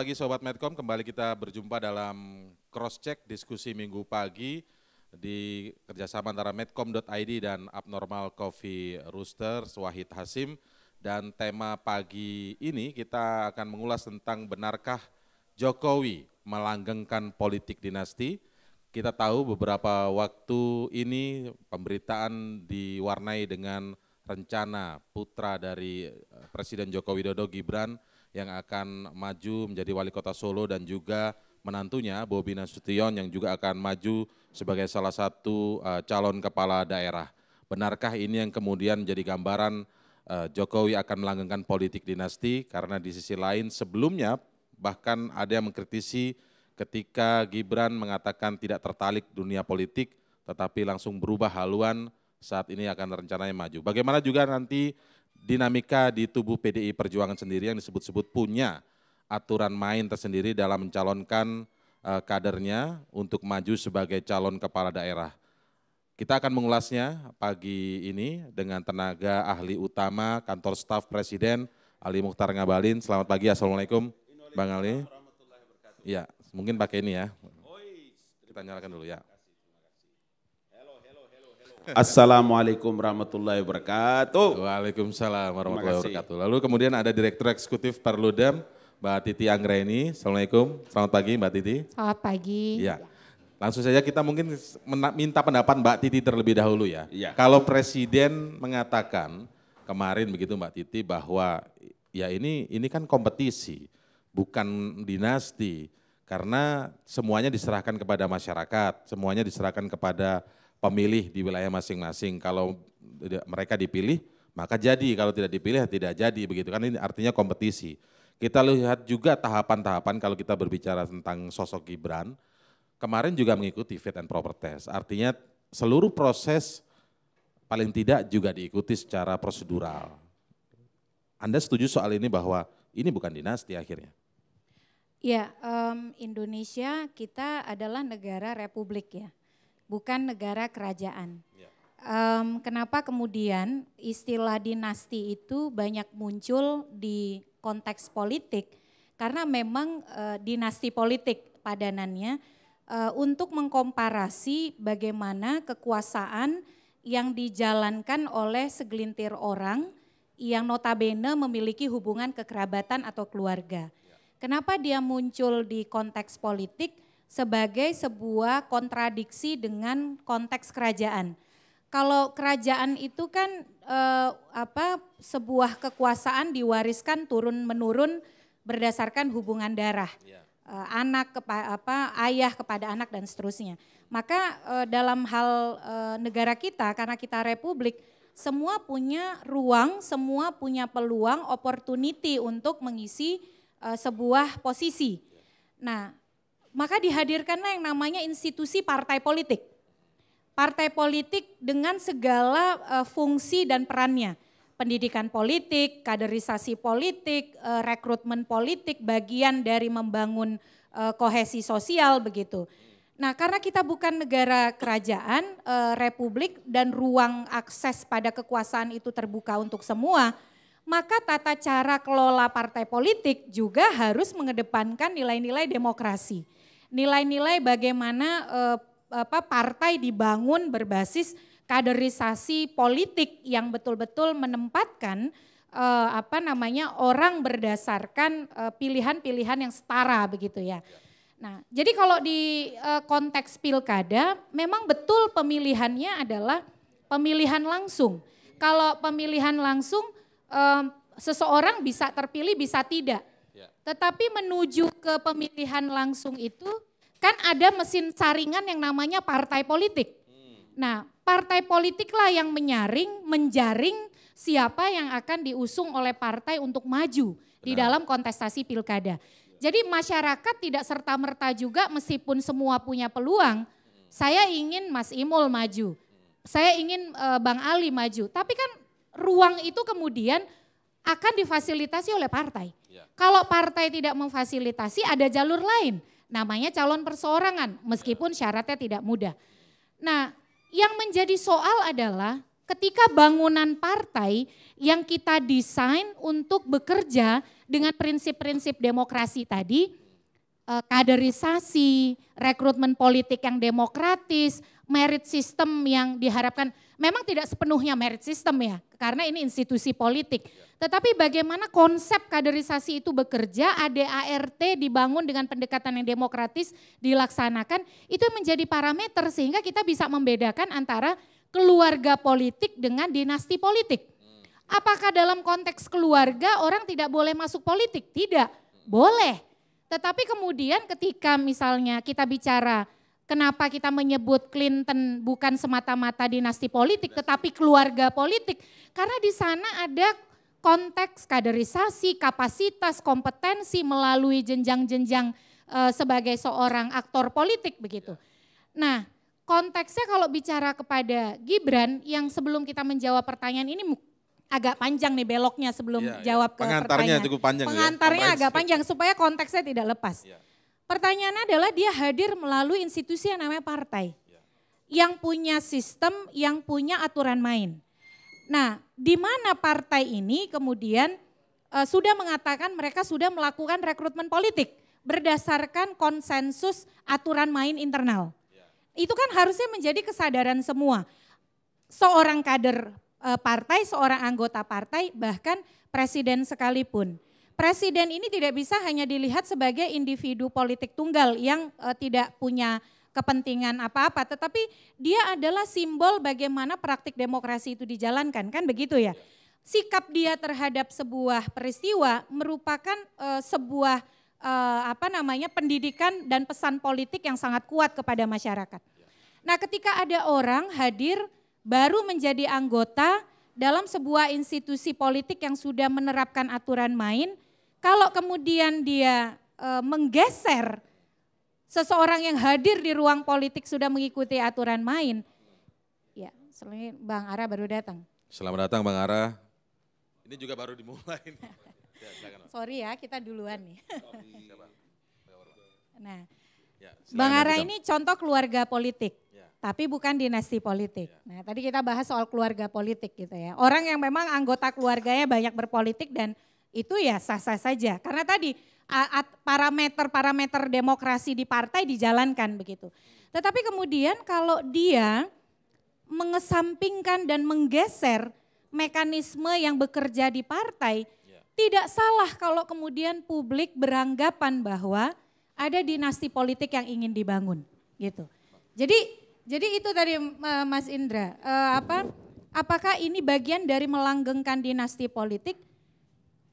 pagi Sobat Medcom, kembali kita berjumpa dalam cross-check diskusi minggu pagi di kerjasama antara medcom.id dan Abnormal Coffee Rooster, Wahid Hasim. Dan tema pagi ini kita akan mengulas tentang benarkah Jokowi melanggengkan politik dinasti. Kita tahu beberapa waktu ini pemberitaan diwarnai dengan rencana putra dari eh, Presiden Joko Widodo Gibran yang akan maju menjadi wali kota Solo dan juga menantunya Bobi Nasution yang juga akan maju sebagai salah satu uh, calon kepala daerah. Benarkah ini yang kemudian menjadi gambaran uh, Jokowi akan melanggengkan politik dinasti karena di sisi lain sebelumnya bahkan ada yang mengkritisi ketika Gibran mengatakan tidak tertarik dunia politik tetapi langsung berubah haluan saat ini akan rencananya maju. Bagaimana juga nanti dinamika di tubuh PDI Perjuangan sendiri yang disebut-sebut punya aturan main tersendiri dalam mencalonkan uh, kadernya untuk maju sebagai calon kepala daerah. Kita akan mengulasnya pagi ini dengan tenaga ahli utama kantor staf Presiden Ali Mukhtar Ngabalin. Selamat pagi, Assalamualaikum Bang Ali. Ya, mungkin pakai ini ya. Kita nyalakan dulu ya. Assalamualaikum warahmatullahi wabarakatuh. Waalaikumsalam warahmatullahi wabarakatuh. Lalu kemudian ada Direktur Eksekutif Perludem, Mbak Titi Anggraini. Assalamualaikum, selamat pagi Mbak Titi. Selamat pagi. Ya. Langsung saja kita mungkin minta pendapat Mbak Titi terlebih dahulu ya. ya. Kalau Presiden mengatakan kemarin begitu Mbak Titi bahwa ya ini ini kan kompetisi, bukan dinasti. Karena semuanya diserahkan kepada masyarakat, semuanya diserahkan kepada pemilih di wilayah masing-masing. Kalau mereka dipilih, maka jadi. Kalau tidak dipilih, tidak jadi. Begitu kan ini artinya kompetisi. Kita lihat juga tahapan-tahapan kalau kita berbicara tentang sosok Gibran. Kemarin juga mengikuti fit and proper test. Artinya seluruh proses paling tidak juga diikuti secara prosedural. Anda setuju soal ini bahwa ini bukan dinasti akhirnya? Ya, um, Indonesia kita adalah negara republik ya bukan negara kerajaan. Um, kenapa kemudian istilah dinasti itu banyak muncul di konteks politik? Karena memang uh, dinasti politik padanannya uh, untuk mengkomparasi bagaimana kekuasaan yang dijalankan oleh segelintir orang yang notabene memiliki hubungan kekerabatan atau keluarga. Ya. Kenapa dia muncul di konteks politik? sebagai sebuah kontradiksi dengan konteks kerajaan. Kalau kerajaan itu kan eh, apa sebuah kekuasaan diwariskan turun menurun berdasarkan hubungan darah. ya. Eh, anak kepa, apa ayah kepada anak dan seterusnya. Maka eh, dalam hal eh, negara kita karena kita republik semua punya ruang, semua punya peluang opportunity untuk mengisi eh, sebuah posisi. Nah, maka dihadirkanlah yang namanya institusi partai politik. Partai politik dengan segala uh, fungsi dan perannya. Pendidikan politik, kaderisasi politik, uh, rekrutmen politik bagian dari membangun uh, kohesi sosial begitu. Nah, karena kita bukan negara kerajaan, uh, republik dan ruang akses pada kekuasaan itu terbuka untuk semua, maka tata cara kelola partai politik juga harus mengedepankan nilai-nilai demokrasi nilai-nilai bagaimana eh, apa partai dibangun berbasis kaderisasi politik yang betul-betul menempatkan eh, apa namanya orang berdasarkan eh, pilihan-pilihan yang setara begitu ya. Nah, jadi kalau di konteks pilkada memang betul pemilihannya adalah pemilihan langsung. Kalau pemilihan langsung seseorang bisa terpilih bisa tidak. Ya. Tetapi menuju ke pemilihan langsung itu kan ada mesin saringan yang namanya partai politik. Hmm. Nah, partai politiklah yang menyaring, menjaring siapa yang akan diusung oleh partai untuk maju Benar. di dalam kontestasi pilkada. Iya. Jadi masyarakat tidak serta-merta juga meskipun semua punya peluang, hmm. saya ingin Mas Imul maju, saya ingin eh, Bang Ali maju, tapi kan ruang itu kemudian akan difasilitasi oleh partai. Ya. Kalau partai tidak memfasilitasi ada jalur lain. Namanya calon perseorangan meskipun syaratnya tidak mudah. Nah, yang menjadi soal adalah ketika bangunan partai yang kita desain untuk bekerja dengan prinsip-prinsip demokrasi tadi, eh, kaderisasi, rekrutmen politik yang demokratis, merit system yang diharapkan. Memang tidak sepenuhnya merit system ya, karena ini institusi politik. Tetapi bagaimana konsep kaderisasi itu bekerja, ADART dibangun dengan pendekatan yang demokratis, dilaksanakan, itu menjadi parameter sehingga kita bisa membedakan antara keluarga politik dengan dinasti politik. Apakah dalam konteks keluarga orang tidak boleh masuk politik? Tidak, boleh. Tetapi kemudian ketika misalnya kita bicara kenapa kita menyebut Clinton bukan semata-mata dinasti politik tetapi keluarga politik karena di sana ada konteks kaderisasi, kapasitas, kompetensi melalui jenjang-jenjang eh, sebagai seorang aktor politik begitu. Nah, konteksnya kalau bicara kepada Gibran yang sebelum kita menjawab pertanyaan ini agak panjang nih beloknya sebelum ya, jawab ya. ke pertanyaan. Cukup panjang ya, Pengantarnya ya? agak panjang supaya konteksnya tidak lepas. Ya. Pertanyaannya adalah dia hadir melalui institusi yang namanya partai. Yang punya sistem, yang punya aturan main. Nah, di mana partai ini kemudian e, sudah mengatakan mereka sudah melakukan rekrutmen politik berdasarkan konsensus aturan main internal. Itu kan harusnya menjadi kesadaran semua. Seorang kader eh, partai, seorang anggota partai, bahkan presiden sekalipun presiden ini tidak bisa hanya dilihat sebagai individu politik tunggal yang uh, tidak punya kepentingan apa-apa, tetapi dia adalah simbol bagaimana praktik demokrasi itu dijalankan, kan begitu ya. Sikap dia terhadap sebuah peristiwa merupakan uh, sebuah uh, apa namanya pendidikan dan pesan politik yang sangat kuat kepada masyarakat. Nah, ketika ada orang hadir baru menjadi anggota dalam sebuah institusi politik yang sudah menerapkan aturan main, kalau kemudian dia e, menggeser seseorang yang hadir di ruang politik sudah mengikuti aturan main, ya selain Bang Ara baru datang. Selamat datang Bang Ara. Ini juga baru dimulai. Ya, Sorry ya, kita duluan nih. nah, ya, Bang Ara ini contoh keluarga politik ya. tapi bukan dinasti politik. Nah, tadi kita bahas soal keluarga politik gitu ya. Orang yang memang anggota keluarganya banyak berpolitik dan itu ya sah-sah saja. Karena tadi parameter-parameter demokrasi di partai dijalankan begitu. Tetapi kemudian kalau dia mengesampingkan dan menggeser mekanisme yang bekerja di partai, ya. tidak salah kalau kemudian publik beranggapan bahwa ada dinasti politik yang ingin dibangun, gitu. Jadi, jadi itu tadi Mas Indra, e, apa? Apakah ini bagian dari melanggengkan dinasti politik?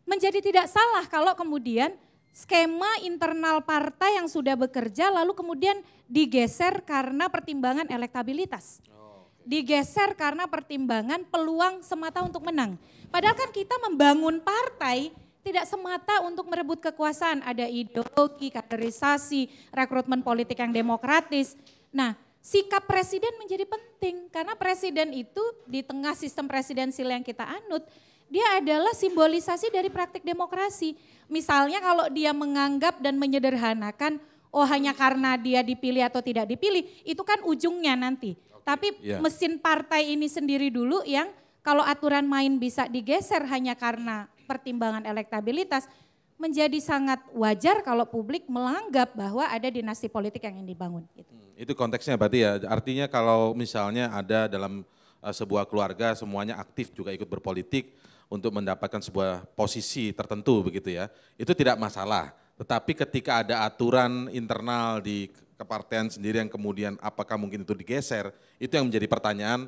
menjadi tidak salah kalau kemudian skema internal partai yang sudah bekerja lalu kemudian digeser karena pertimbangan elektabilitas. Oh, digeser karena pertimbangan peluang semata untuk menang. Padahal kan kita membangun partai tidak semata untuk merebut kekuasaan, ada ideologi, kaderisasi, rekrutmen politik yang demokratis. Nah, sikap presiden menjadi penting karena presiden itu di tengah sistem presidensil yang kita anut, dia adalah simbolisasi dari praktik demokrasi. Misalnya kalau dia menganggap dan menyederhanakan, oh hanya karena dia dipilih atau tidak dipilih, itu kan ujungnya nanti. Okay. Tapi yeah. mesin partai ini sendiri dulu yang kalau aturan main bisa digeser hanya karena pertimbangan elektabilitas, menjadi sangat wajar kalau publik melanggap bahwa ada dinasti politik yang ingin dibangun. Gitu. Hmm, itu konteksnya berarti ya, artinya kalau misalnya ada dalam eh, sebuah keluarga semuanya aktif juga ikut berpolitik, untuk mendapatkan sebuah posisi tertentu begitu ya. Itu tidak masalah. Tetapi ketika ada aturan internal di kepartean sendiri yang kemudian apakah mungkin itu digeser, itu yang menjadi pertanyaan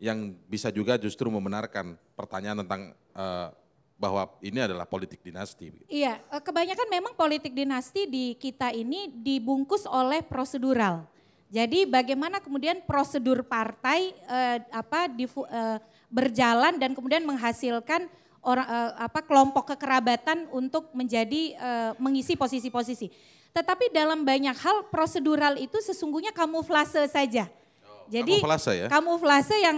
yang bisa juga justru membenarkan pertanyaan tentang uh, bahwa ini adalah politik dinasti. Iya, eh, kebanyakan memang politik dinasti di kita ini dibungkus oleh prosedural. Jadi bagaimana kemudian prosedur partai eh, apa di, eh, berjalan dan kemudian menghasilkan orang uh, apa kelompok kekerabatan untuk menjadi uh, mengisi posisi-posisi. Tetapi dalam banyak hal prosedural itu sesungguhnya kamuflase saja. Oh, Jadi kamuflase ya. Kamuflase yang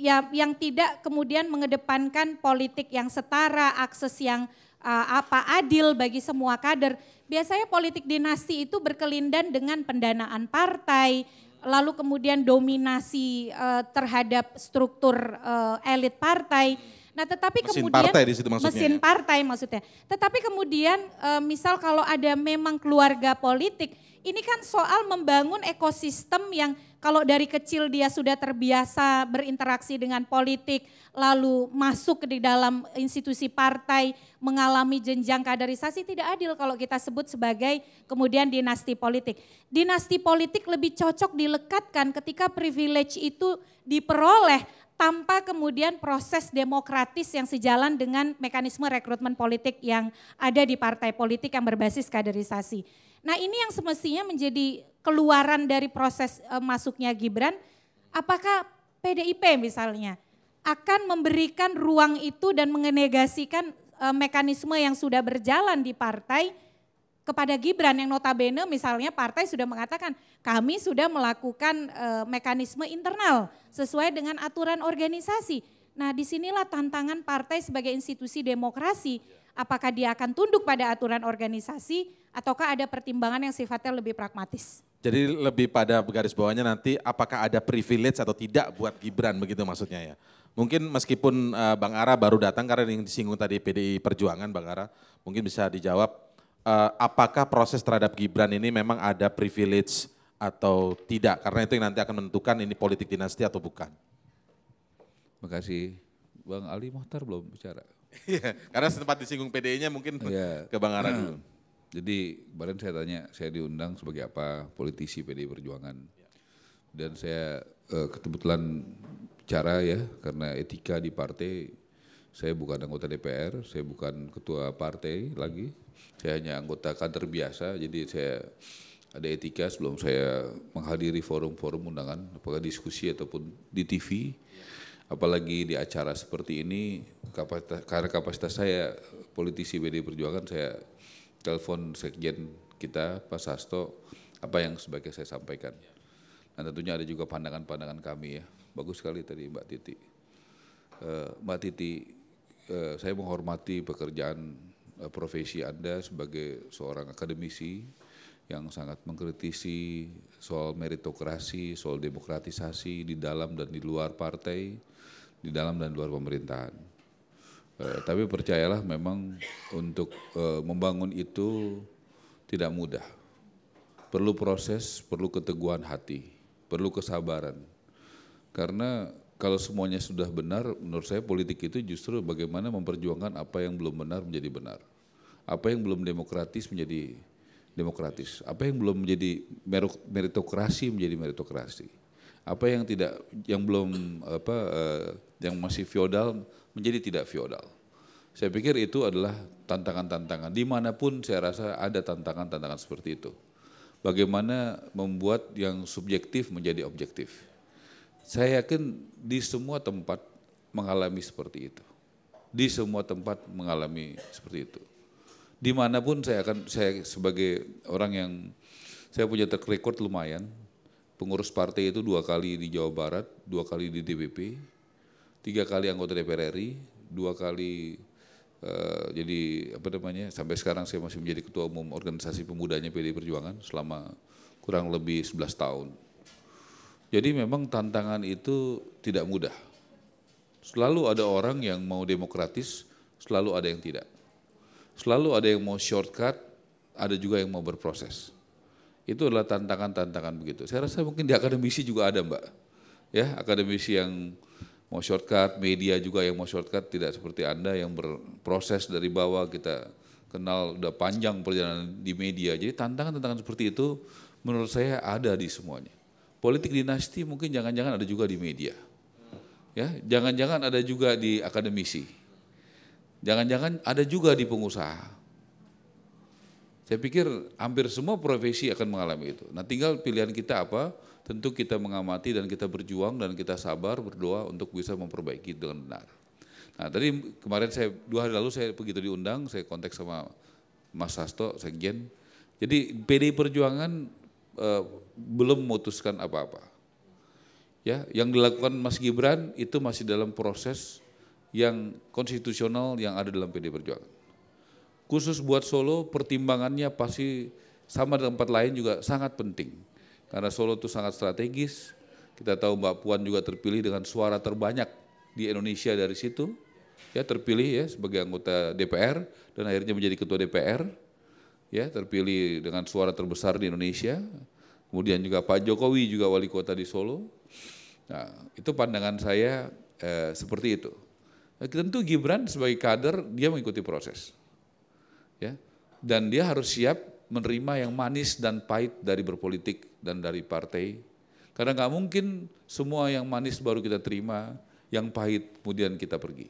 ya, yang tidak kemudian mengedepankan politik yang setara, akses yang uh, apa adil bagi semua kader. Biasanya politik dinasti itu berkelindan dengan pendanaan partai, lalu kemudian dominasi uh, terhadap struktur uh, elit partai. Nah, tetapi mesin kemudian partai di situ maksudnya. mesin ya? partai maksudnya. Tetapi kemudian uh, misal kalau ada memang keluarga politik, ini kan soal membangun ekosistem yang kalau dari kecil dia sudah terbiasa berinteraksi dengan politik, lalu masuk di dalam institusi partai, mengalami jenjang kaderisasi tidak adil kalau kita sebut sebagai kemudian dinasti politik. Dinasti politik lebih cocok dilekatkan ketika privilege itu diperoleh tanpa kemudian proses demokratis yang sejalan dengan mekanisme rekrutmen politik yang ada di partai politik yang berbasis kaderisasi. Nah ini yang semestinya menjadi keluaran dari proses uh, masuknya Gibran, apakah PDIP misalnya akan memberikan ruang itu dan mengenegasikan uh, mekanisme yang sudah berjalan di partai kepada Gibran yang notabene misalnya partai sudah mengatakan kami sudah melakukan e, mekanisme internal sesuai dengan aturan organisasi. Nah disinilah tantangan partai sebagai institusi demokrasi apakah dia akan tunduk pada aturan organisasi ataukah ada pertimbangan yang sifatnya lebih pragmatis? Jadi lebih pada garis bawahnya nanti apakah ada privilege atau tidak buat Gibran begitu maksudnya ya. Mungkin meskipun uh, Bang Ara baru datang karena yang disinggung tadi PDI Perjuangan Bang Ara, mungkin bisa dijawab uh, apakah proses terhadap Gibran ini memang ada privilege atau tidak karena itu yang nanti akan menentukan ini politik dinasti atau bukan. Terima kasih. Bang Ali Mohtar belum bicara. Iya, karena sempat disinggung PDI-nya mungkin yeah. ke Bang Ara nah. dulu. Jadi kemarin saya tanya, saya diundang sebagai apa politisi PDI Perjuangan. Dan saya eh, kebetulan cara ya, karena etika di partai, saya bukan anggota DPR, saya bukan ketua partai lagi, saya hanya anggota kader biasa, jadi saya ada etika sebelum saya menghadiri forum-forum undangan, apakah diskusi ataupun di TV, apalagi di acara seperti ini, kapasitas, karena kapasitas saya politisi BD Perjuangan, saya telepon sekjen kita Pak Sasto apa yang sebagai saya sampaikan. Dan tentunya ada juga pandangan-pandangan kami ya. Bagus sekali tadi Mbak Titi. Uh, Mbak Titi, uh, saya menghormati pekerjaan uh, profesi Anda sebagai seorang akademisi yang sangat mengkritisi soal meritokrasi, soal demokratisasi di dalam dan di luar partai, di dalam dan di luar pemerintahan. Eh, tapi percayalah memang untuk eh, membangun itu tidak mudah. Perlu proses, perlu keteguhan hati, perlu kesabaran. Karena kalau semuanya sudah benar, menurut saya politik itu justru bagaimana memperjuangkan apa yang belum benar menjadi benar. Apa yang belum demokratis menjadi demokratis. Apa yang belum menjadi meritokrasi menjadi meritokrasi. Apa yang tidak yang belum apa eh, yang masih feodal menjadi tidak feodal. Saya pikir itu adalah tantangan-tantangan. Dimanapun saya rasa ada tantangan-tantangan seperti itu. Bagaimana membuat yang subjektif menjadi objektif. Saya yakin di semua tempat mengalami seperti itu. Di semua tempat mengalami seperti itu. Dimanapun saya akan, saya sebagai orang yang, saya punya track record lumayan. Pengurus partai itu dua kali di Jawa Barat, dua kali di DPP, tiga kali anggota DPR RI, dua kali uh, jadi apa namanya sampai sekarang saya masih menjadi ketua umum organisasi pemudanya pd Perjuangan selama kurang lebih 11 tahun. Jadi memang tantangan itu tidak mudah. Selalu ada orang yang mau demokratis, selalu ada yang tidak. Selalu ada yang mau shortcut, ada juga yang mau berproses. Itu adalah tantangan-tantangan begitu. Saya rasa mungkin di akademisi juga ada, Mbak. Ya, akademisi yang mau shortcut, media juga yang mau shortcut tidak seperti Anda yang berproses dari bawah kita kenal udah panjang perjalanan di media. Jadi tantangan-tantangan seperti itu menurut saya ada di semuanya. Politik dinasti mungkin jangan-jangan ada juga di media. Ya, jangan-jangan ada juga di akademisi. Jangan-jangan ada juga di pengusaha. Saya pikir hampir semua profesi akan mengalami itu. Nah, tinggal pilihan kita apa? tentu kita mengamati dan kita berjuang dan kita sabar berdoa untuk bisa memperbaiki dengan benar. Nah tadi kemarin saya dua hari lalu saya begitu diundang saya kontak sama Mas Sasto Sekjen. Jadi PDI Perjuangan eh, belum memutuskan apa-apa. Ya, yang dilakukan Mas Gibran itu masih dalam proses yang konstitusional yang ada dalam PD Perjuangan. Khusus buat Solo pertimbangannya pasti sama dengan tempat lain juga sangat penting. Karena Solo itu sangat strategis. Kita tahu Mbak Puan juga terpilih dengan suara terbanyak di Indonesia dari situ. Ya, terpilih ya sebagai anggota DPR dan akhirnya menjadi ketua DPR. Ya, terpilih dengan suara terbesar di Indonesia. Kemudian juga Pak Jokowi juga wali kota di Solo. Nah, itu pandangan saya eh, seperti itu. Nah, tentu Gibran sebagai kader dia mengikuti proses. Ya. Dan dia harus siap menerima yang manis dan pahit dari berpolitik dan dari partai. Karena nggak mungkin semua yang manis baru kita terima, yang pahit kemudian kita pergi.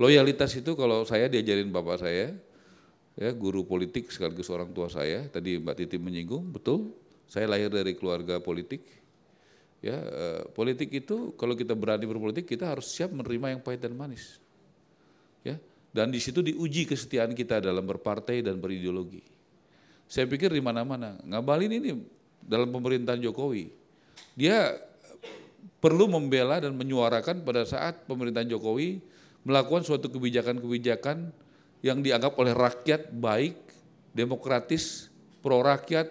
Loyalitas itu kalau saya diajarin bapak saya, ya guru politik sekaligus orang tua saya, tadi Mbak Titi menyinggung, betul, saya lahir dari keluarga politik. Ya, eh, politik itu kalau kita berani berpolitik kita harus siap menerima yang pahit dan manis. Ya, dan di situ diuji kesetiaan kita dalam berpartai dan berideologi. Saya pikir di mana-mana. Ngabalin ini dalam pemerintahan Jokowi. Dia perlu membela dan menyuarakan pada saat pemerintahan Jokowi melakukan suatu kebijakan-kebijakan yang dianggap oleh rakyat baik, demokratis, pro rakyat,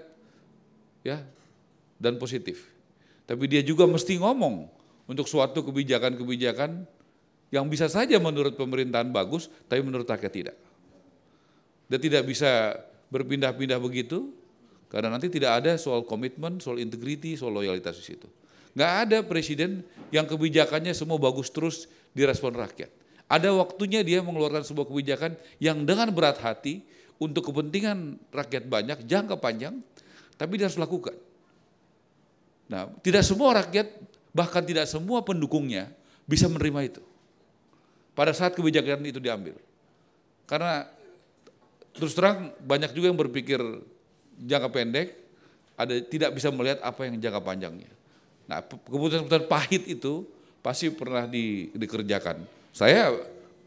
ya, dan positif. Tapi dia juga mesti ngomong untuk suatu kebijakan-kebijakan yang bisa saja menurut pemerintahan bagus, tapi menurut rakyat tidak. Dia tidak bisa berpindah-pindah begitu, karena nanti tidak ada soal komitmen, soal integriti, soal loyalitas di situ. Nggak ada presiden yang kebijakannya semua bagus terus direspon rakyat. Ada waktunya dia mengeluarkan sebuah kebijakan yang dengan berat hati untuk kepentingan rakyat banyak, jangka panjang, tapi dia harus lakukan. Nah, tidak semua rakyat, bahkan tidak semua pendukungnya bisa menerima itu. Pada saat kebijakan itu diambil. Karena Terus terang banyak juga yang berpikir jangka pendek, ada tidak bisa melihat apa yang jangka panjangnya. Nah, keputusan-keputusan pahit itu pasti pernah di, dikerjakan. Saya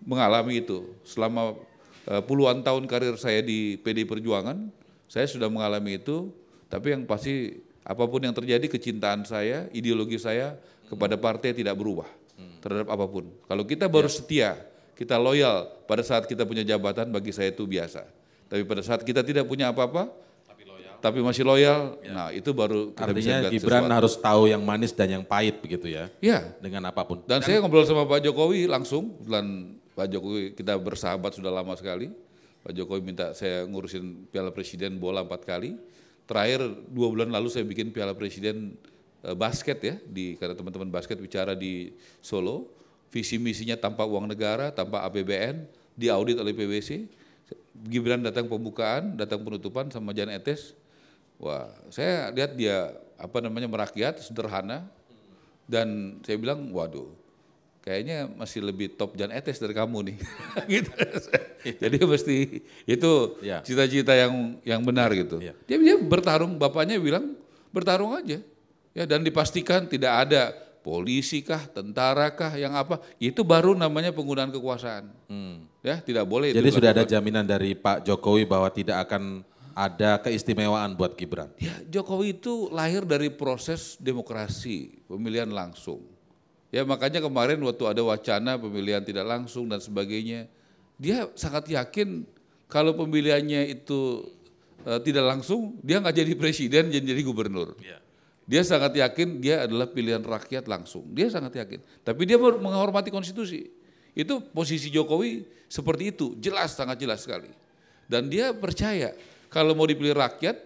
mengalami itu selama eh, puluhan tahun karir saya di PD Perjuangan, saya sudah mengalami itu, tapi yang pasti apapun yang terjadi kecintaan saya, ideologi saya kepada partai tidak berubah terhadap apapun. Kalau kita baru ya. setia, kita loyal pada saat kita punya jabatan bagi saya itu biasa. Tapi pada saat kita tidak punya apa-apa, tapi, tapi masih loyal, ya. nah itu baru kita Artinya bisa Gibran sesuatu. harus tahu yang manis dan yang pahit begitu ya? Iya. Dengan apapun. Dan, dan saya ngobrol sama Pak Jokowi langsung, dan Pak Jokowi kita bersahabat sudah lama sekali. Pak Jokowi minta saya ngurusin Piala Presiden bola empat kali. Terakhir dua bulan lalu saya bikin Piala Presiden eh, basket ya di kata teman-teman basket bicara di Solo visi misinya tanpa uang negara tanpa APBN diaudit oleh PwC Gibran datang pembukaan, datang penutupan sama Jan Etes. Wah, saya lihat dia apa namanya merakyat, sederhana. Dan saya bilang, waduh, kayaknya masih lebih top Jan Etes dari kamu nih. gitu. Jadi mesti itu iya. cita-cita yang yang benar iya, gitu. Iya. Dia dia bertarung, bapaknya bilang bertarung aja. Ya dan dipastikan tidak ada Polisi tentara kah, yang apa, itu baru namanya penggunaan kekuasaan. Hmm. Ya, tidak boleh. Jadi itu sudah ada jaminan dari Pak Jokowi bahwa tidak akan ada keistimewaan buat Gibran. Ya, Jokowi itu lahir dari proses demokrasi, pemilihan langsung. Ya, makanya kemarin waktu ada wacana pemilihan tidak langsung dan sebagainya, dia sangat yakin kalau pemilihannya itu uh, tidak langsung, dia nggak jadi presiden, jadi, jadi gubernur. Ya. Dia sangat yakin dia adalah pilihan rakyat langsung. Dia sangat yakin. Tapi dia menghormati konstitusi. Itu posisi Jokowi seperti itu, jelas sangat jelas sekali. Dan dia percaya kalau mau dipilih rakyat,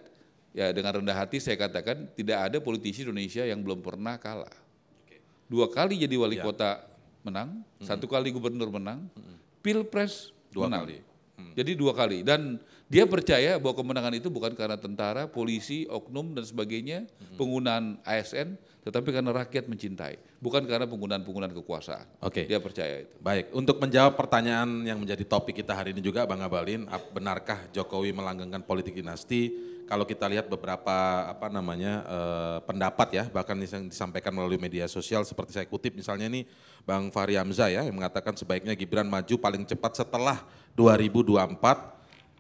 ya dengan rendah hati saya katakan tidak ada politisi Indonesia yang belum pernah kalah. Dua kali jadi wali ya. kota menang, mm-hmm. satu kali gubernur menang, mm-hmm. pilpres dua menang. kali. Mm. Jadi dua kali dan dia percaya bahwa kemenangan itu bukan karena tentara, polisi, oknum dan sebagainya, penggunaan ASN, tetapi karena rakyat mencintai, bukan karena penggunaan-penggunaan kekuasaan. Oke. Okay. Dia percaya itu. Baik, untuk menjawab pertanyaan yang menjadi topik kita hari ini juga Bang Abalin, benarkah Jokowi melanggengkan politik dinasti? Kalau kita lihat beberapa apa namanya eh, pendapat ya, bahkan yang disampaikan melalui media sosial seperti saya kutip misalnya ini Bang Fahri Hamzah ya yang mengatakan sebaiknya Gibran maju paling cepat setelah 2024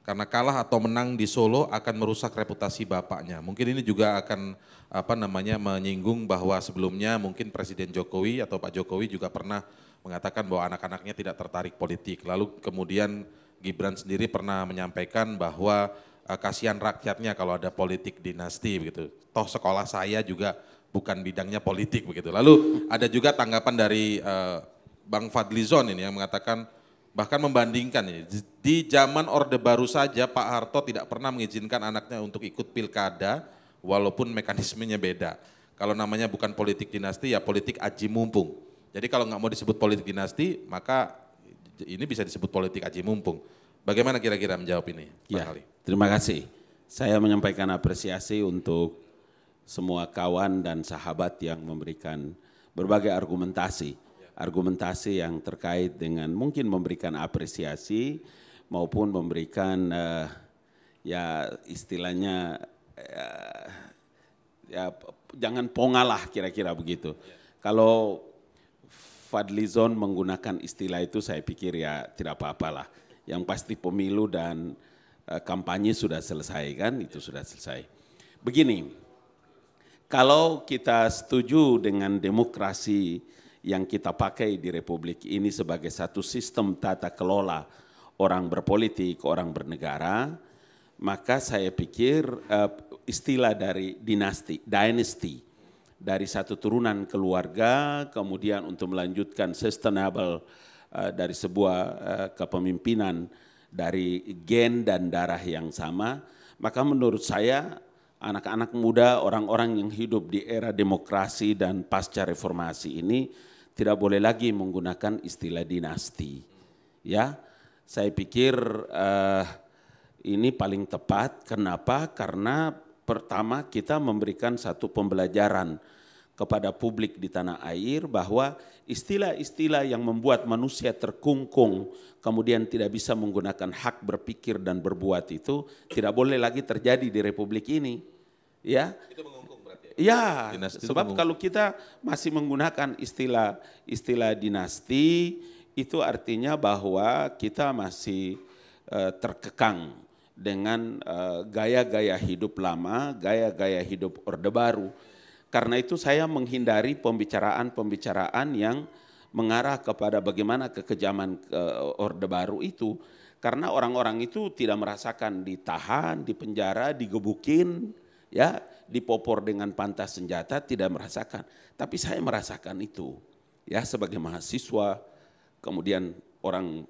karena kalah atau menang di Solo akan merusak reputasi bapaknya. Mungkin ini juga akan apa namanya menyinggung bahwa sebelumnya mungkin Presiden Jokowi atau Pak Jokowi juga pernah mengatakan bahwa anak-anaknya tidak tertarik politik. Lalu kemudian Gibran sendiri pernah menyampaikan bahwa uh, kasihan rakyatnya kalau ada politik dinasti begitu. Toh sekolah saya juga bukan bidangnya politik begitu. Lalu ada juga tanggapan dari uh, Bang Fadlizon ini yang mengatakan bahkan membandingkan ya. Di zaman Orde Baru saja Pak Harto tidak pernah mengizinkan anaknya untuk ikut pilkada walaupun mekanismenya beda. Kalau namanya bukan politik dinasti ya politik aji mumpung. Jadi kalau nggak mau disebut politik dinasti maka ini bisa disebut politik aji mumpung. Bagaimana kira-kira menjawab ini? Ya, Kali? terima kasih. Saya menyampaikan apresiasi untuk semua kawan dan sahabat yang memberikan berbagai argumentasi argumentasi yang terkait dengan mungkin memberikan apresiasi maupun memberikan uh, ya istilahnya uh, ya jangan pongalah kira-kira begitu. Ya. Kalau Fadlizon menggunakan istilah itu saya pikir ya tidak apa-apalah. Yang pasti pemilu dan uh, kampanye sudah selesai kan, itu sudah selesai. Begini, kalau kita setuju dengan demokrasi yang kita pakai di Republik ini sebagai satu sistem tata kelola orang berpolitik, orang bernegara, maka saya pikir uh, istilah dari dinasti, dynasty, dari satu turunan keluarga, kemudian untuk melanjutkan sustainable uh, dari sebuah uh, kepemimpinan dari gen dan darah yang sama, maka menurut saya anak-anak muda, orang-orang yang hidup di era demokrasi dan pasca reformasi ini tidak boleh lagi menggunakan istilah dinasti. Ya, saya pikir uh, ini paling tepat. Kenapa? Karena pertama kita memberikan satu pembelajaran kepada publik di tanah air bahwa istilah-istilah yang membuat manusia terkungkung kemudian tidak bisa menggunakan hak berpikir dan berbuat itu tidak boleh lagi terjadi di republik ini. Ya. Itu Ya, dinasti sebab kalau kita masih menggunakan istilah istilah dinasti itu artinya bahwa kita masih uh, terkekang dengan eh, gaya-gaya uh, hidup lama, gaya-gaya hidup orde baru. Karena itu saya menghindari pembicaraan-pembicaraan yang mengarah kepada bagaimana kekejaman uh, orde baru itu. Karena orang-orang itu tidak merasakan ditahan, dipenjara, digebukin, ya dipopor dengan pantas senjata tidak merasakan. Tapi saya merasakan itu. Ya sebagai mahasiswa, kemudian orang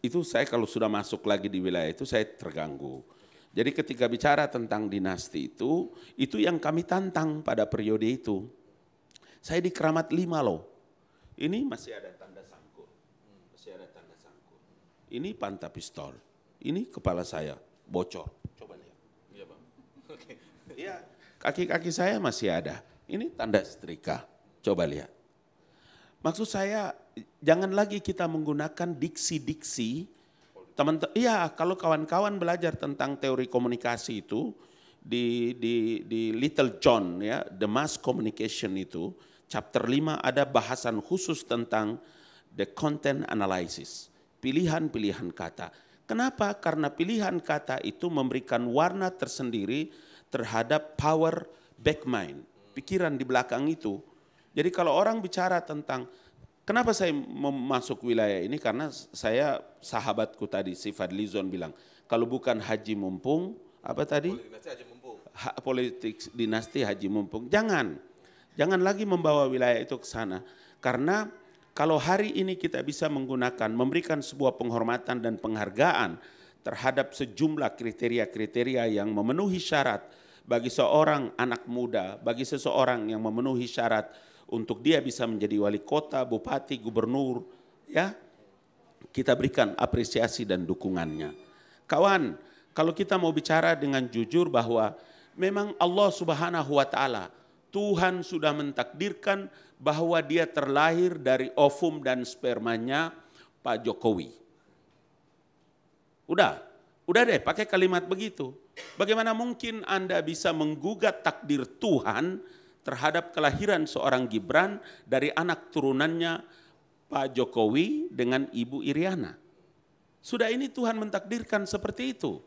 itu saya kalau sudah masuk lagi di wilayah itu saya terganggu. Jadi ketika bicara tentang dinasti itu, itu yang kami tantang pada periode itu. Saya di keramat lima loh. Ini masih ada tanda sangkur. Masih ada tanda sangkur. Ini pantai pistol. Ini kepala saya bocor. Coba lihat. Iya bang. Oke. Okay. Iya. Kaki-kaki saya masih ada. Ini tanda setrika. Coba lihat. Maksud saya jangan lagi kita menggunakan diksi-diksi teman Iya, kalau kawan-kawan belajar tentang teori komunikasi itu di di di Little John ya, The Mass Communication itu chapter 5 ada bahasan khusus tentang the content analysis, pilihan-pilihan kata. Kenapa? Karena pilihan kata itu memberikan warna tersendiri terhadap power back mind, pikiran di belakang itu. Jadi kalau orang bicara tentang kenapa saya masuk wilayah ini karena saya sahabatku tadi si Fadlizon bilang kalau bukan haji mumpung apa tadi? Politik politik dinasti haji mumpung. Jangan. Jangan lagi membawa wilayah itu ke sana karena kalau hari ini kita bisa menggunakan, memberikan sebuah penghormatan dan penghargaan terhadap sejumlah kriteria-kriteria yang memenuhi syarat bagi seorang anak muda, bagi seseorang yang memenuhi syarat untuk dia bisa menjadi wali kota, bupati, gubernur, ya kita berikan apresiasi dan dukungannya. Kawan, kalau kita mau bicara dengan jujur bahwa memang Allah Subhanahu wa taala Tuhan sudah mentakdirkan bahwa dia terlahir dari ovum dan spermanya Pak Jokowi. Udah, Udah deh, pakai kalimat begitu. Bagaimana mungkin Anda bisa menggugat takdir Tuhan terhadap kelahiran seorang Gibran dari anak turunannya Pak Jokowi dengan Ibu Iriana? Sudah ini Tuhan mentakdirkan seperti itu.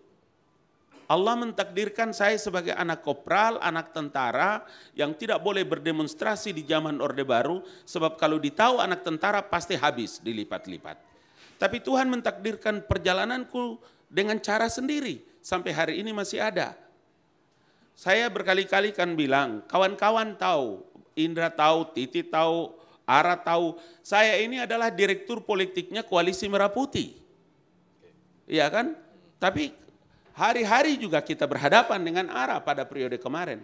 Allah mentakdirkan saya sebagai anak kopral, anak tentara yang tidak boleh berdemonstrasi di zaman Orde Baru sebab kalau ditahu anak tentara pasti habis dilipat-lipat. Tapi Tuhan mentakdirkan perjalananku dengan cara sendiri. Sampai hari ini masih ada. Saya berkali-kali kan bilang, kawan-kawan tahu, Indra tahu, Titi tahu, Ara tahu, saya ini adalah direktur politiknya Koalisi Merah Putih. Iya kan? Tapi hari-hari juga kita berhadapan dengan Ara pada periode kemarin.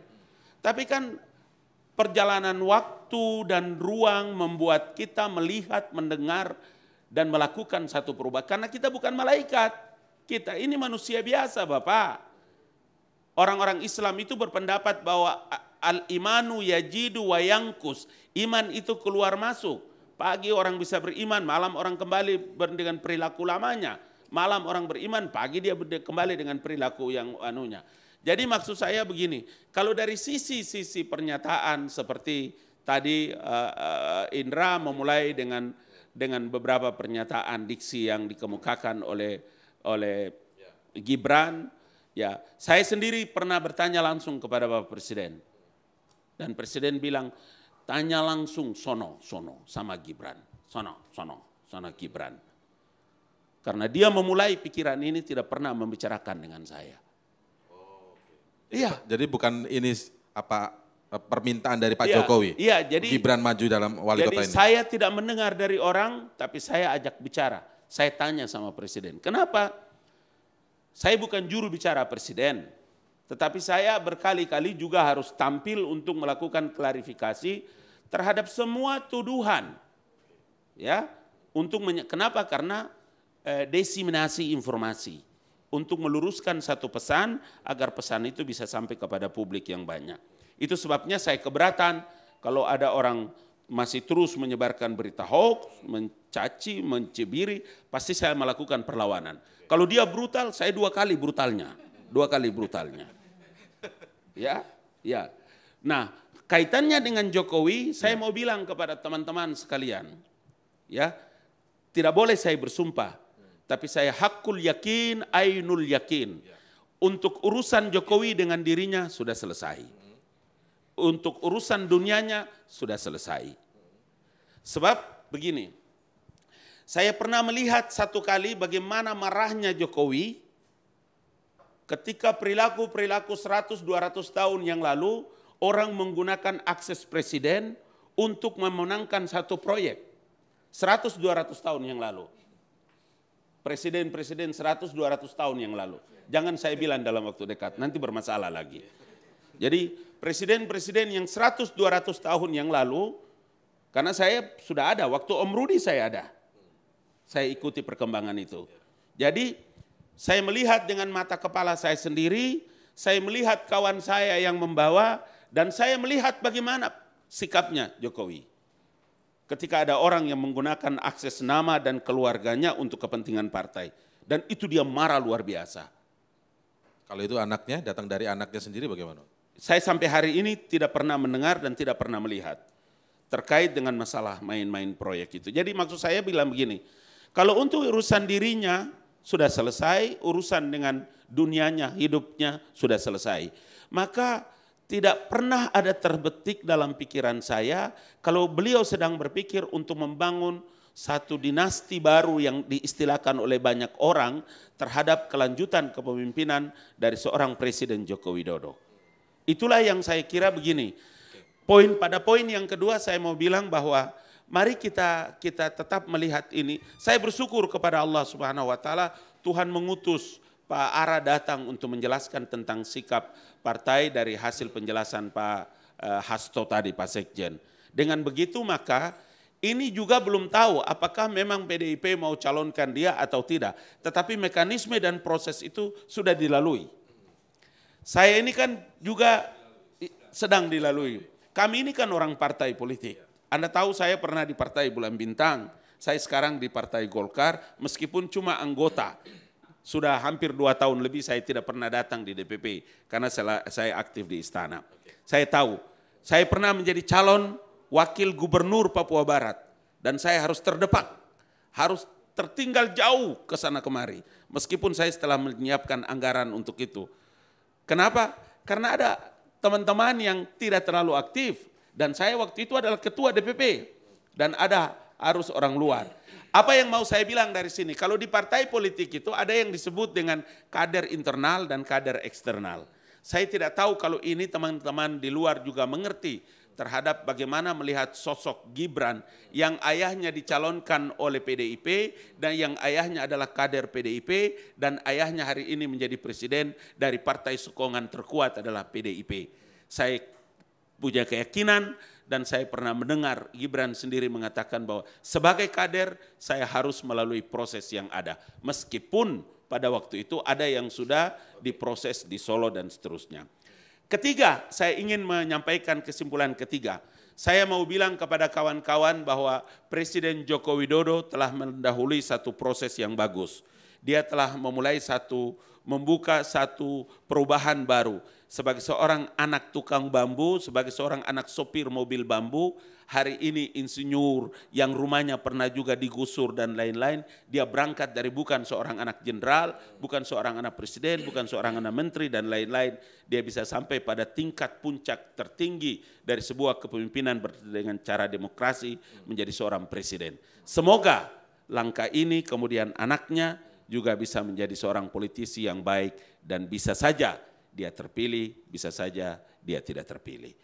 Tapi kan perjalanan waktu dan ruang membuat kita melihat, mendengar, dan melakukan satu perubahan. Karena kita bukan malaikat. Kita ini manusia biasa, Bapak. Orang-orang Islam itu berpendapat bahwa al-imanu yajidu wayangkus, Iman itu keluar masuk. Pagi orang bisa beriman, malam orang kembali dengan perilaku lamanya. Malam orang beriman, pagi dia kembali dengan perilaku yang anunya. Jadi maksud saya begini, kalau dari sisi-sisi pernyataan seperti tadi uh, uh, Indra memulai dengan dengan beberapa pernyataan diksi yang dikemukakan oleh oleh Gibran. Ya, saya sendiri pernah bertanya langsung kepada Bapak Presiden. Dan Presiden bilang, tanya langsung sono, sono sama Gibran. Sono, sono, sono Gibran. Karena dia memulai pikiran ini tidak pernah membicarakan dengan saya. Oh, Iya. Jadi bukan ini apa eh, permintaan dari Pak iya, Jokowi. Iya, jadi Gibran maju dalam wali kota ini. Jadi saya tidak mendengar dari orang, tapi saya ajak bicara saya tanya sama presiden, kenapa? Saya bukan juru bicara presiden, tetapi saya berkali-kali juga harus tampil untuk melakukan klarifikasi terhadap semua tuduhan. Ya, untuk kenapa? Karena e, desiminasi informasi untuk meluruskan satu pesan agar pesan itu bisa sampai kepada publik yang banyak. Itu sebabnya saya keberatan kalau ada orang masih terus menyebarkan berita hoax, mencaci, mencibiri, pasti saya melakukan perlawanan. Kalau dia brutal, saya dua kali brutalnya, dua kali brutalnya. Ya, ya. Nah, kaitannya dengan Jokowi, saya mau bilang kepada teman-teman sekalian, ya, tidak boleh saya bersumpah, tapi saya hakul yakin, ainul yakin. Untuk urusan Jokowi dengan dirinya sudah selesai untuk urusan dunianya sudah selesai. Sebab begini, saya pernah melihat satu kali bagaimana marahnya Jokowi ketika perilaku-perilaku 100-200 tahun yang lalu orang menggunakan akses presiden untuk memenangkan satu proyek. 100-200 tahun yang lalu. Presiden-presiden 100-200 tahun yang lalu. Jangan saya bilang dalam waktu dekat, nanti bermasalah lagi. Jadi presiden-presiden yang 100-200 tahun yang lalu, karena saya sudah ada, waktu Om Rudi saya ada. Saya ikuti perkembangan itu. Jadi saya melihat dengan mata kepala saya sendiri, saya melihat kawan saya yang membawa, dan saya melihat bagaimana sikapnya Jokowi. Ketika ada orang yang menggunakan akses nama dan keluarganya untuk kepentingan partai. Dan itu dia marah luar biasa. Kalau itu anaknya datang dari anaknya sendiri bagaimana? saya sampai hari ini tidak pernah mendengar dan tidak pernah melihat terkait dengan masalah main-main proyek itu. Jadi maksud saya bilang begini, kalau untuk urusan dirinya sudah selesai, urusan dengan dunianya, hidupnya sudah selesai. Maka tidak pernah ada terbetik dalam pikiran saya kalau beliau sedang berpikir untuk membangun satu dinasti baru yang diistilahkan oleh banyak orang terhadap kelanjutan kepemimpinan dari seorang Presiden Joko Widodo. Itulah yang saya kira begini. Poin pada poin yang kedua saya mau bilang bahwa mari kita kita tetap melihat ini. Saya bersyukur kepada Allah Subhanahu wa taala Tuhan mengutus Pak Ara datang untuk menjelaskan tentang sikap partai dari hasil penjelasan Pak eh, Hasto tadi Pak Sekjen. Dengan begitu maka ini juga belum tahu apakah memang PDIP mau calonkan dia atau tidak. Tetapi mekanisme dan proses itu sudah dilalui. Saya ini kan juga sedang dilalui. Kami ini kan orang partai politik. Anda tahu saya pernah di Partai Bulan Bintang, saya sekarang di Partai Golkar, meskipun cuma anggota. Sudah hampir dua tahun lebih saya tidak pernah datang di DPP, karena saya aktif di istana. Saya tahu, saya pernah menjadi calon wakil gubernur Papua Barat, dan saya harus terdepak, harus tertinggal jauh ke sana kemari. Meskipun saya setelah menyiapkan anggaran untuk itu, Kenapa? Karena ada teman-teman yang tidak terlalu aktif dan saya waktu itu adalah ketua DPP dan ada arus orang luar. Apa yang mau saya bilang dari sini? Kalau di partai politik itu ada yang disebut dengan kader internal dan kader eksternal. Saya tidak tahu kalau ini teman-teman di luar juga mengerti terhadap bagaimana melihat sosok Gibran yang ayahnya dicalonkan oleh PDIP dan yang ayahnya adalah kader PDIP dan ayahnya hari ini menjadi presiden dari partai sokongan terkuat adalah PDIP. Saya punya keyakinan dan saya pernah mendengar Gibran sendiri mengatakan bahwa sebagai kader saya harus melalui proses yang ada meskipun pada waktu itu ada yang sudah diproses di Solo dan seterusnya. Ketiga, saya ingin menyampaikan kesimpulan ketiga. Saya mau bilang kepada kawan-kawan bahwa Presiden Joko Widodo telah mendahului satu proses yang bagus. Dia telah memulai satu membuka satu perubahan baru sebagai seorang anak tukang bambu, sebagai seorang anak sopir mobil bambu, hari ini insinyur yang rumahnya pernah juga digusur dan lain-lain, dia berangkat dari bukan seorang anak jenderal, bukan seorang anak presiden, bukan seorang anak menteri dan lain-lain. Dia bisa sampai pada tingkat puncak tertinggi dari sebuah kepemimpinan dengan cara demokrasi menjadi seorang presiden. Semoga langkah ini kemudian anaknya juga bisa menjadi seorang politisi yang baik dan bisa saja dia terpilih, bisa saja dia tidak terpilih.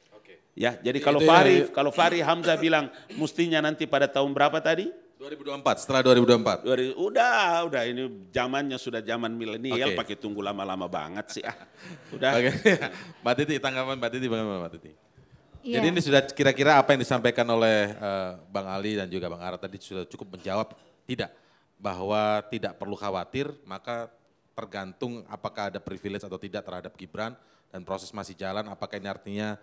Ya, jadi kalau itu ya, Fahri, ya, ya. kalau Fahri Hamzah bilang mestinya nanti pada tahun berapa tadi? 2024, setelah 2024. Udah, udah ini zamannya sudah zaman milenial, okay. pakai tunggu lama-lama banget sih. Ah. Udah. Oke. Mbak Titi, tanggapan Mbak Titi bagaimana Mbak Titi? Ya. Jadi ini sudah kira-kira apa yang disampaikan oleh uh, Bang Ali dan juga Bang Ara tadi sudah cukup menjawab tidak bahwa tidak perlu khawatir, maka tergantung apakah ada privilege atau tidak terhadap Gibran dan proses masih jalan apakah ini artinya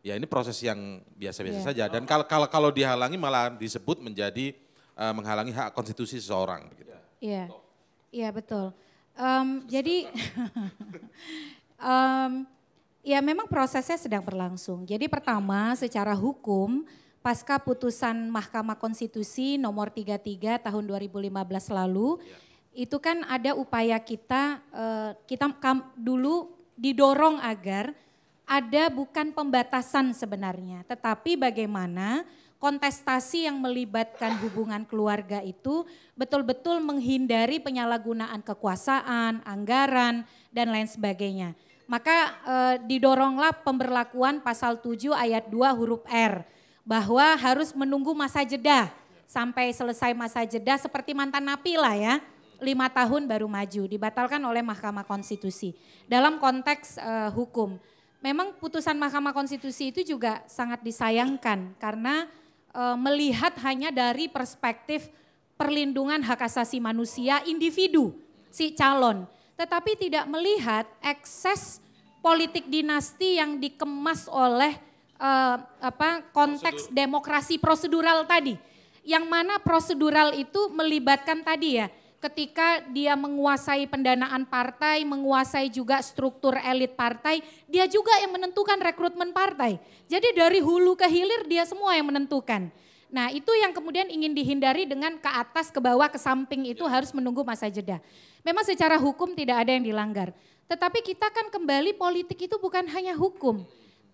ya ini proses yang biasa-biasa yeah. saja dan kalau kalau kalau dihalangi malah disebut menjadi uh, menghalangi hak konstitusi seseorang begitu. Iya. Yeah. Iya yeah, betul. Um, jadi um, ya memang prosesnya sedang berlangsung. Jadi pertama secara hukum pasca putusan Mahkamah Konstitusi nomor 33 tahun 2015 lalu yeah itu kan ada upaya kita eh, kita kam, dulu didorong agar ada bukan pembatasan sebenarnya, tetapi bagaimana kontestasi yang melibatkan hubungan keluarga itu betul-betul menghindari penyalahgunaan kekuasaan, anggaran, dan lain sebagainya. Maka e, didoronglah pemberlakuan pasal 7 ayat 2 huruf R bahwa harus menunggu masa jeda sampai selesai masa jeda seperti mantan napi lah ya lima tahun baru maju, dibatalkan oleh Mahkamah Konstitusi dalam konteks uh, hukum. Memang putusan Mahkamah Konstitusi itu juga sangat disayangkan karena uh, melihat hanya dari perspektif perlindungan hak asasi manusia individu si calon, tetapi tidak melihat ekses politik dinasti yang dikemas oleh uh, apa konteks Prosedur. demokrasi prosedural tadi yang mana prosedural itu melibatkan tadi ya ketika dia menguasai pendanaan partai, menguasai juga struktur elit partai, dia juga yang menentukan rekrutmen partai. Jadi dari hulu ke hilir dia semua yang menentukan. Nah itu yang kemudian ingin dihindari dengan ke atas, ke bawah, ke samping itu ya. harus menunggu masa jeda. Memang secara hukum tidak ada yang dilanggar. Tetapi kita kan kembali politik itu bukan hanya hukum.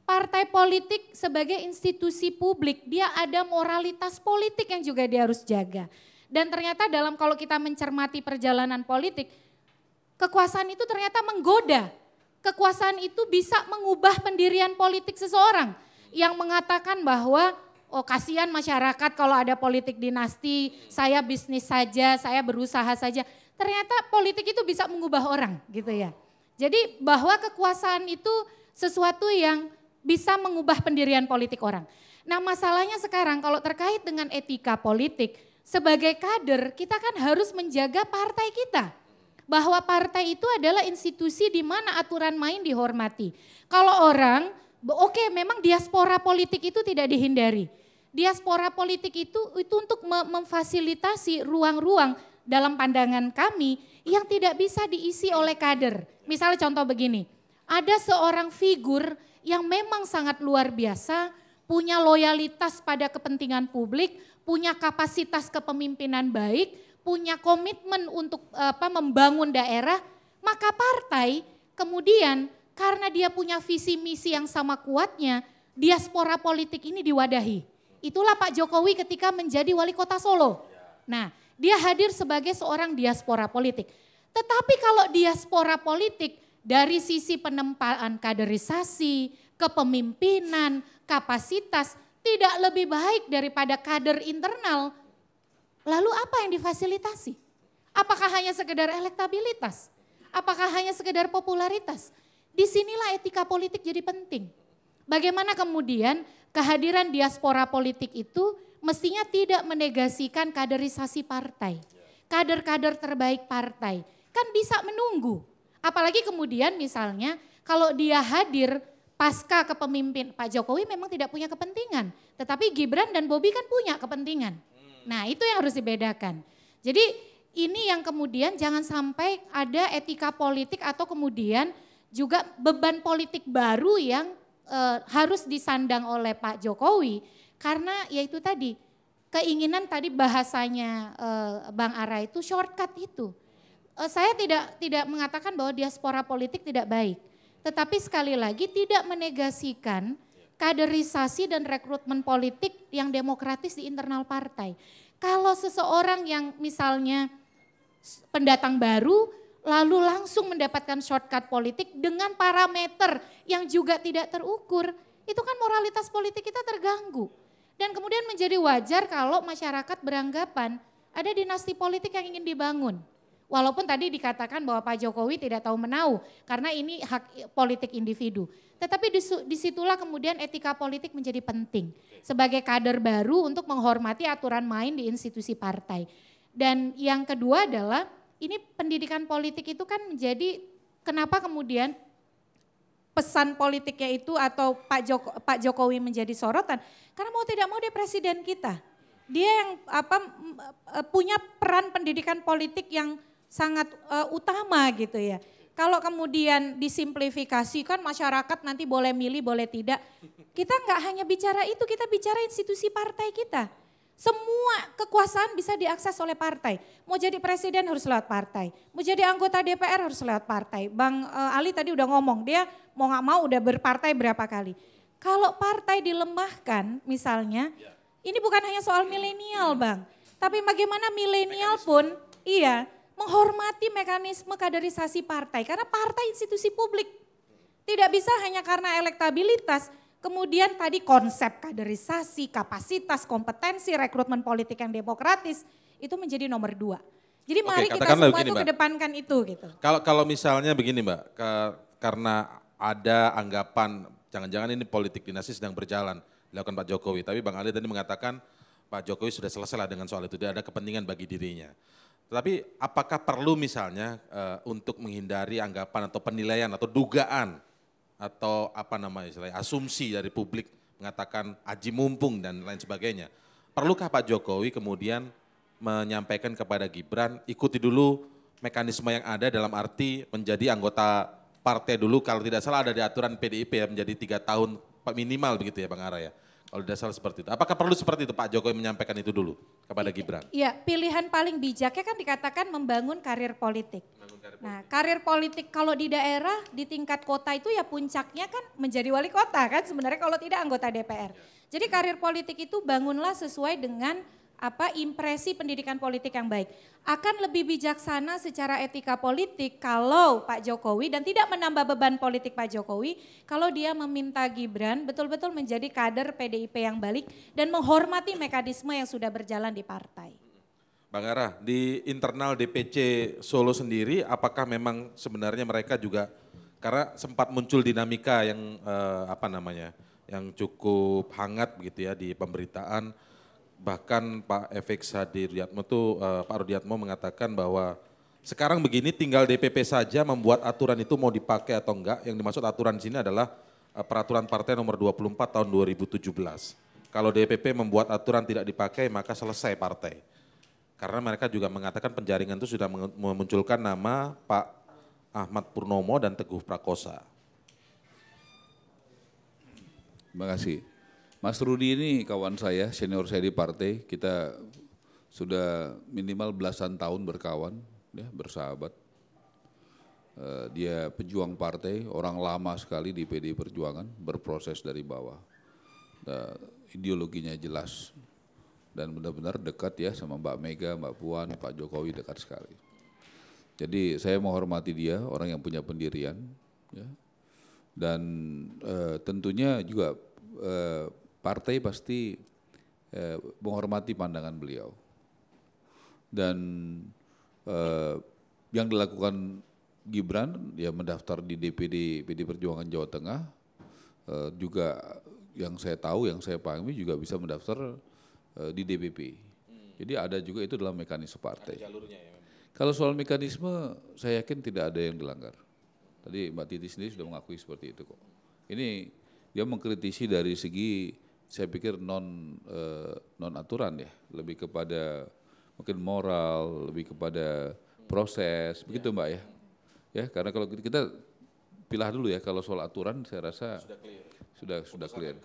Partai politik sebagai institusi publik, dia ada moralitas politik yang juga dia harus jaga. Dan ternyata dalam kalau kita mencermati perjalanan politik, kekuasaan itu ternyata menggoda. Kekuasaan itu bisa mengubah pendirian politik seseorang yang mengatakan bahwa oh kasihan masyarakat kalau ada politik dinasti, saya bisnis saja, saya berusaha saja. Ternyata politik itu bisa mengubah orang gitu ya. Jadi bahwa kekuasaan itu sesuatu yang bisa mengubah pendirian politik orang. Nah masalahnya sekarang kalau terkait dengan etika politik, sebagai kader kita kan harus menjaga partai kita. Bahwa partai itu adalah institusi di mana aturan main dihormati. Kalau orang, oke okay, memang diaspora politik itu tidak dihindari. Diaspora politik itu itu untuk memfasilitasi ruang-ruang dalam pandangan kami yang tidak bisa diisi oleh kader. Misalnya contoh begini, ada seorang figur yang memang sangat luar biasa, punya loyalitas pada kepentingan publik, punya kapasitas kepemimpinan baik, punya komitmen untuk apa membangun daerah, maka partai kemudian karena dia punya visi misi yang sama kuatnya, diaspora politik ini diwadahi. Itulah Pak Jokowi ketika menjadi wali kota Solo. Nah, dia hadir sebagai seorang diaspora politik. Tetapi kalau diaspora politik dari sisi penempaan kaderisasi, kepemimpinan, kapasitas, tidak lebih baik daripada kader internal, lalu apa yang difasilitasi? Apakah hanya sekedar elektabilitas? Apakah hanya sekedar popularitas? Disinilah etika politik jadi penting. Bagaimana kemudian kehadiran diaspora politik itu mestinya tidak menegasikan kaderisasi partai. Kader-kader terbaik partai. Kan bisa menunggu. Apalagi kemudian misalnya kalau dia hadir pasca kepemimpin Pak Jokowi memang tidak punya kepentingan, tetapi Gibran dan Bobi kan punya kepentingan. Hmm. Nah, itu yang harus dibedakan. Jadi ini yang kemudian jangan sampai ada etika politik atau kemudian juga beban politik baru yang e, harus disandang oleh Pak Jokowi karena yaitu tadi keinginan tadi bahasanya e, Bang Ara itu shortcut itu. E, saya tidak tidak mengatakan bahwa diaspora politik tidak baik tetapi sekali lagi tidak menegasikan kaderisasi dan rekrutmen politik yang demokratis di internal partai. Kalau seseorang yang misalnya pendatang baru lalu langsung mendapatkan shortcut politik dengan parameter yang juga tidak terukur, itu kan moralitas politik kita terganggu. Dan kemudian menjadi wajar kalau masyarakat beranggapan ada dinasti politik yang ingin dibangun. Walaupun tadi dikatakan bahwa Pak Jokowi tidak tahu menau karena ini hak politik individu. Tetapi disitulah kemudian etika politik menjadi penting sebagai kader baru untuk menghormati aturan main di institusi partai. Dan yang kedua adalah ini pendidikan politik itu kan menjadi kenapa kemudian pesan politiknya itu atau Pak, Joko, Pak Jokowi menjadi sorotan karena mau tidak mau dia presiden kita. Dia yang apa e-, punya peran pendidikan politik yang sangat uh, utama gitu ya. Kalau kemudian disimplifikasi kan masyarakat nanti boleh milih boleh tidak. Kita nggak hanya bicara itu, kita bicara institusi partai kita. Semua kekuasaan bisa diakses oleh partai. Mau jadi presiden harus lewat partai. Mau jadi anggota DPR harus lewat partai. Bang uh, Ali tadi udah ngomong, dia mau nggak mau udah berpartai berapa kali. Kalau partai dilemahkan misalnya, ya. ini bukan hanya soal milenial iya. bang. Tapi bagaimana milenial pun, iya menghormati mekanisme kaderisasi partai karena partai institusi publik. Tidak bisa hanya karena elektabilitas, kemudian tadi konsep kaderisasi, kapasitas, kompetensi, rekrutmen politik yang demokratis itu menjadi nomor dua. Jadi Oke, mari kita semua begini, itu Mbak. kedepankan itu gitu. Kalau kalau misalnya begini Mbak, ke, karena ada anggapan jangan-jangan ini politik dinasti sedang berjalan dilakukan Pak Jokowi. Tapi Bang Ali tadi mengatakan Pak Jokowi sudah selesai lah dengan soal itu, tidak ada kepentingan bagi dirinya. Tetapi apakah perlu misalnya e, untuk menghindari anggapan atau penilaian atau dugaan atau apa namanya istilahnya asumsi dari publik mengatakan aji mumpung dan lain sebagainya. Perlukah Pak Jokowi kemudian menyampaikan kepada Gibran ikuti dulu mekanisme yang ada dalam arti menjadi anggota partai dulu kalau tidak salah ada di aturan PDIP ya menjadi tiga tahun minimal begitu ya Bang Ara ya. Kalau dasar seperti itu. Apakah perlu seperti itu Pak Jokowi menyampaikan itu dulu kepada Gibran? Iya, pilihan paling bijaknya kan dikatakan membangun karir politik. Membangun karir nah, politik. Nah, karir politik kalau di daerah, di tingkat kota itu ya puncaknya kan menjadi wali kota kan sebenarnya kalau tidak anggota DPR. Ya. Jadi karir politik itu bangunlah sesuai dengan apa impresi pendidikan politik yang baik. Akan lebih bijaksana secara etika politik kalau Pak Jokowi dan tidak menambah beban politik Pak Jokowi kalau dia meminta Gibran betul-betul menjadi kader PDIP yang balik dan menghormati mekanisme yang sudah berjalan di partai. Bang Ara, di internal DPC Solo sendiri apakah memang sebenarnya mereka juga karena sempat muncul dinamika yang eh, apa namanya? yang cukup hangat begitu ya di pemberitaan bahkan Pak Efek Hadi Riyadmo itu uh, eh, Pak Rudiatmo mengatakan bahwa sekarang begini tinggal DPP saja membuat aturan itu mau dipakai atau enggak. Yang dimaksud aturan di sini adalah uh, peraturan partai nomor 24 tahun 2017. Kalau DPP membuat aturan tidak dipakai maka selesai partai. Karena mereka juga mengatakan penjaringan itu sudah memunculkan nama Pak Ahmad Purnomo dan Teguh Prakosa. Terima kasih. Mas Rudi ini kawan saya, senior saya di partai, kita sudah minimal belasan tahun berkawan, ya, bersahabat. Eh, dia pejuang partai, orang lama sekali di PD Perjuangan, berproses dari bawah. Uh, ideologinya jelas dan benar-benar dekat ya sama Mbak Mega, Mbak Puan, Pak Jokowi dekat sekali. Jadi saya menghormati dia, orang yang punya pendirian, ya. dan uh, tentunya juga uh, partai pasti eh, menghormati pandangan beliau. Dan eh, yang dilakukan Gibran ya mendaftar di DPD PD Perjuangan Jawa Tengah eh, juga yang saya tahu yang saya pahami juga bisa mendaftar eh, di DPP. Hmm. Jadi ada juga itu dalam mekanisme partai. Ya, Kalau soal mekanisme saya yakin tidak ada yang dilanggar. Tadi Mbak Titi sendiri sudah mengakui seperti itu kok. Ini dia mengkritisi dari segi saya pikir non eh, non aturan ya, lebih kepada mungkin moral, lebih kepada proses, iya. begitu Mbak ya. Ya, karena kalau kita pilah dulu ya kalau soal aturan saya rasa sudah clear. Sudah Putusan sudah clear.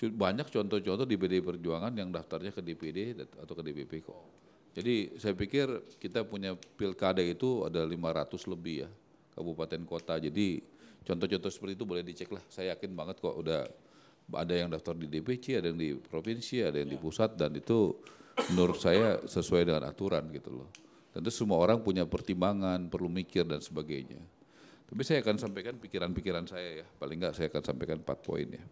Ya? Banyak contoh-contoh di PDI Perjuangan yang daftarnya ke DPD atau ke DPP kok. Oh. Jadi saya pikir kita punya pilkada itu ada 500 lebih ya kabupaten kota. Jadi contoh-contoh seperti itu boleh dicek lah. Saya yakin banget kok udah ada yang daftar di DPC, ada yang di provinsi, ada yang di pusat dan itu menurut saya sesuai dengan aturan gitu loh. Tentu semua orang punya pertimbangan, perlu mikir dan sebagainya. Tapi saya akan sampaikan pikiran-pikiran saya ya, paling enggak saya akan sampaikan empat poin ya.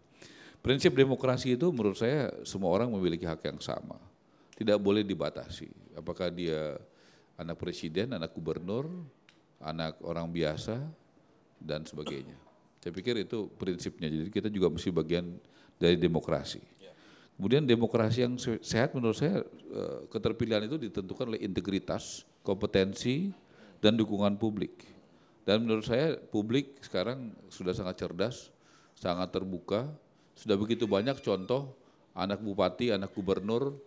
Prinsip demokrasi itu menurut saya semua orang memiliki hak yang sama. Tidak boleh dibatasi. Apakah dia anak presiden, anak gubernur, anak orang biasa, dan sebagainya. Saya pikir itu prinsipnya. Jadi kita juga mesti bagian dari demokrasi. Kemudian demokrasi yang sehat menurut saya eh, keterpilihan itu ditentukan oleh integritas, kompetensi, dan dukungan publik. Dan menurut saya publik sekarang sudah sangat cerdas, sangat terbuka, sudah begitu banyak contoh anak bupati, anak gubernur,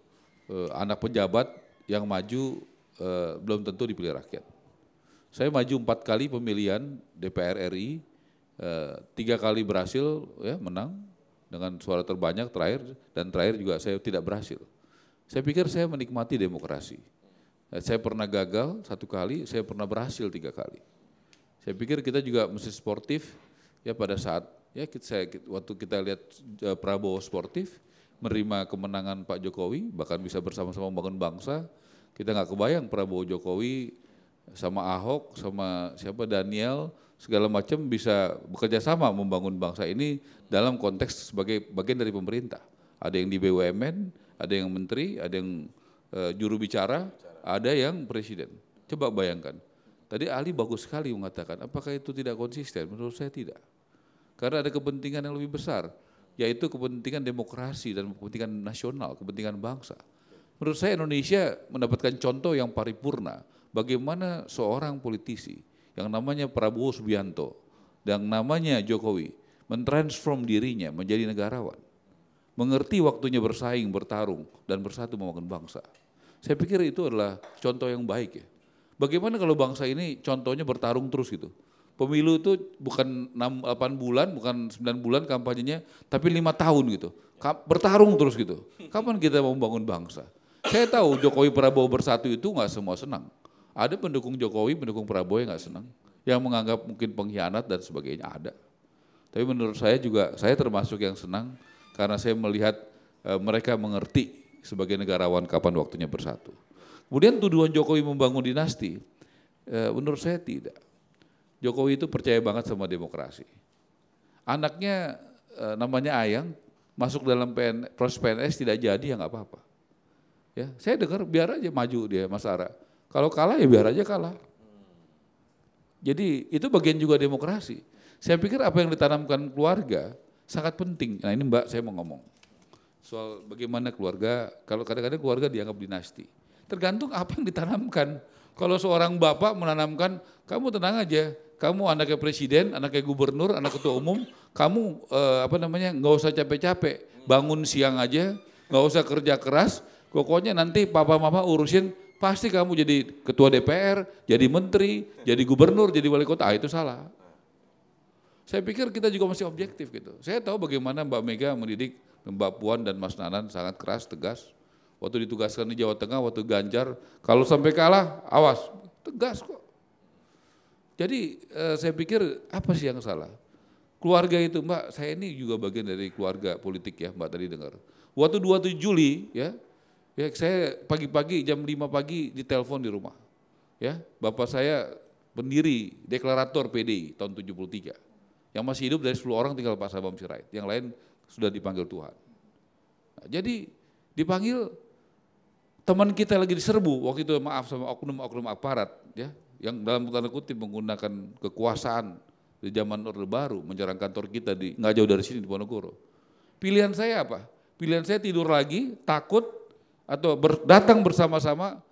eh, anak pejabat yang maju eh, belum tentu dipilih rakyat. Saya maju empat kali pemilihan DPR RI, Eh, tiga kali berhasil ya menang dengan suara terbanyak terakhir dan terakhir juga saya tidak berhasil. Saya pikir saya menikmati demokrasi. Eh, saya pernah gagal satu kali, saya pernah berhasil tiga kali. Saya pikir kita juga mesti sportif ya pada saat ya kita, waktu kita lihat eh, Prabowo sportif menerima kemenangan Pak Jokowi bahkan bisa bersama-sama membangun bangsa. Kita nggak kebayang Prabowo Jokowi sama Ahok sama siapa Daniel segala macam bisa bekerja sama membangun bangsa ini dalam konteks sebagai bagian dari pemerintah. Ada yang di BUMN, ada yang menteri, ada yang e, juru bicara, ada yang presiden. Coba bayangkan. Tadi Ali bagus sekali mengatakan, apakah itu tidak konsisten? Menurut saya tidak. Karena ada kepentingan yang lebih besar, yaitu kepentingan demokrasi dan kepentingan nasional, kepentingan bangsa. Menurut saya Indonesia mendapatkan contoh yang paripurna bagaimana seorang politisi yang namanya Prabowo Subianto, yang namanya Jokowi, mentransform dirinya menjadi negarawan. Mengerti waktunya bersaing, bertarung, dan bersatu membangun bangsa. Saya pikir itu adalah contoh yang baik ya. Bagaimana kalau bangsa ini contohnya bertarung terus gitu? Pemilu itu bukan 6, 8 bulan, bukan 9 bulan kampanyenya, tapi lima tahun gitu. Bertarung terus gitu. Kapan kita mau membangun bangsa? Saya tahu Jokowi Prabowo bersatu itu nggak semua senang. Ada pendukung Jokowi, pendukung Prabowo yang nggak senang, yang menganggap mungkin pengkhianat dan sebagainya ada. Tapi menurut saya juga saya termasuk yang senang karena saya melihat e, mereka mengerti sebagai negarawan kapan waktunya bersatu. Kemudian tuduhan Jokowi membangun dinasti, e, menurut saya tidak. Jokowi itu percaya banget sama demokrasi. Anaknya e, namanya Ayang masuk dalam PN, proses PNS tidak jadi ya nggak apa-apa. Ya, saya dengar biar aja maju dia Mas Ara kalau kalah ya biar aja kalah. Jadi itu bagian juga demokrasi. Saya pikir apa yang ditanamkan keluarga sangat penting. Nah ini Mbak saya mau ngomong soal bagaimana keluarga, kalau kadang-kadang keluarga dianggap dinasti. Tergantung apa yang ditanamkan. Kalau seorang bapak menanamkan, kamu tenang aja, kamu anaknya presiden, anaknya gubernur, anak ketua umum, kamu eh, apa namanya nggak usah capek-capek, bangun siang aja, nggak usah kerja keras, pokoknya nanti papa mama urusin Pasti kamu jadi ketua DPR, jadi menteri, jadi gubernur, jadi wali kota, ah, itu salah. Saya pikir kita juga masih objektif gitu. Saya tahu bagaimana Mbak Mega mendidik Mbak Puan dan Mas Nanan sangat keras, tegas. Waktu ditugaskan di Jawa Tengah, waktu Ganjar, kalau sampai kalah, awas, tegas kok. Jadi eh, saya pikir apa sih yang salah? Keluarga itu, Mbak, saya ini juga bagian dari keluarga politik ya, Mbak tadi dengar. Waktu 27 Juli ya, Ya, saya pagi-pagi jam 5 pagi ditelepon di rumah. Ya, bapak saya pendiri deklarator PDI tahun 73. Yang masih hidup dari 10 orang tinggal Pak Sabam Sirait, yang lain sudah dipanggil Tuhan. Nah, jadi dipanggil teman kita lagi diserbu waktu itu maaf sama oknum-oknum aparat ya yang dalam tanda kutip menggunakan kekuasaan di zaman Orde Baru menyerang kantor kita di nggak jauh dari sini di Wonogoro. Pilihan saya apa? Pilihan saya tidur lagi, takut atau ber, datang bersama-sama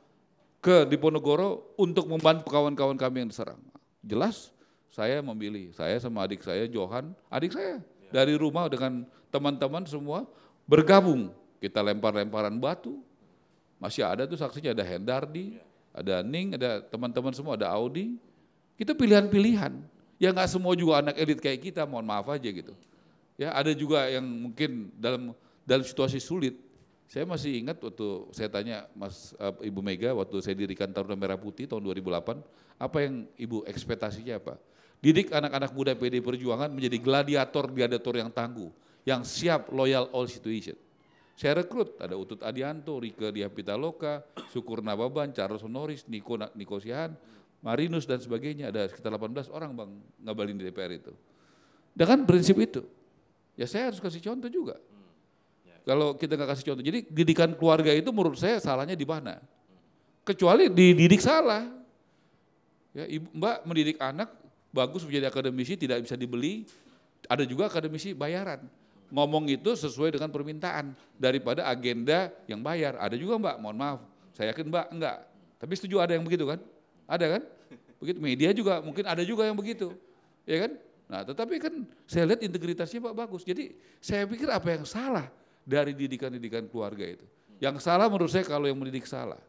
ke Diponegoro untuk membantu kawan-kawan kami yang diserang. Jelas saya memilih, saya sama adik saya Johan, adik saya ya. dari rumah dengan teman-teman semua bergabung. Kita lempar-lemparan batu, masih ada tuh saksinya, ada Hendardi, ya. ada Ning, ada teman-teman semua, ada Audi. Kita pilihan-pilihan. Ya nggak semua juga anak elit kayak kita, mohon maaf aja gitu. Ya ada juga yang mungkin dalam dalam situasi sulit saya masih ingat waktu saya tanya Mas uh, Ibu Mega waktu saya dirikan Taruna Merah Putih tahun 2008, apa yang Ibu ekspektasinya apa? Didik anak-anak muda PD Perjuangan menjadi gladiator-gladiator yang tangguh, yang siap loyal all situation. Saya rekrut, ada Utut Adianto, Rike Diapitaloka, Syukur Nababan, Charles Honoris, Niko, Niko Sihan, Marinus dan sebagainya, ada sekitar 18 orang bang ngabalin di DPR itu. Dengan prinsip itu, ya saya harus kasih contoh juga. Kalau kita nggak kasih contoh. Jadi didikan keluarga itu menurut saya salahnya di mana? Kecuali dididik salah. Ya, mbak mendidik anak bagus menjadi akademisi tidak bisa dibeli. Ada juga akademisi bayaran. Ngomong itu sesuai dengan permintaan daripada agenda yang bayar. Ada juga mbak, mohon maaf. Saya yakin mbak enggak. Tapi setuju ada yang begitu kan? Ada kan? Begitu media juga mungkin ada juga yang begitu. Ya kan? Nah, tetapi kan saya lihat integritasnya Pak bagus. Jadi saya pikir apa yang salah dari didikan-didikan keluarga itu. Yang salah menurut saya kalau yang mendidik salah.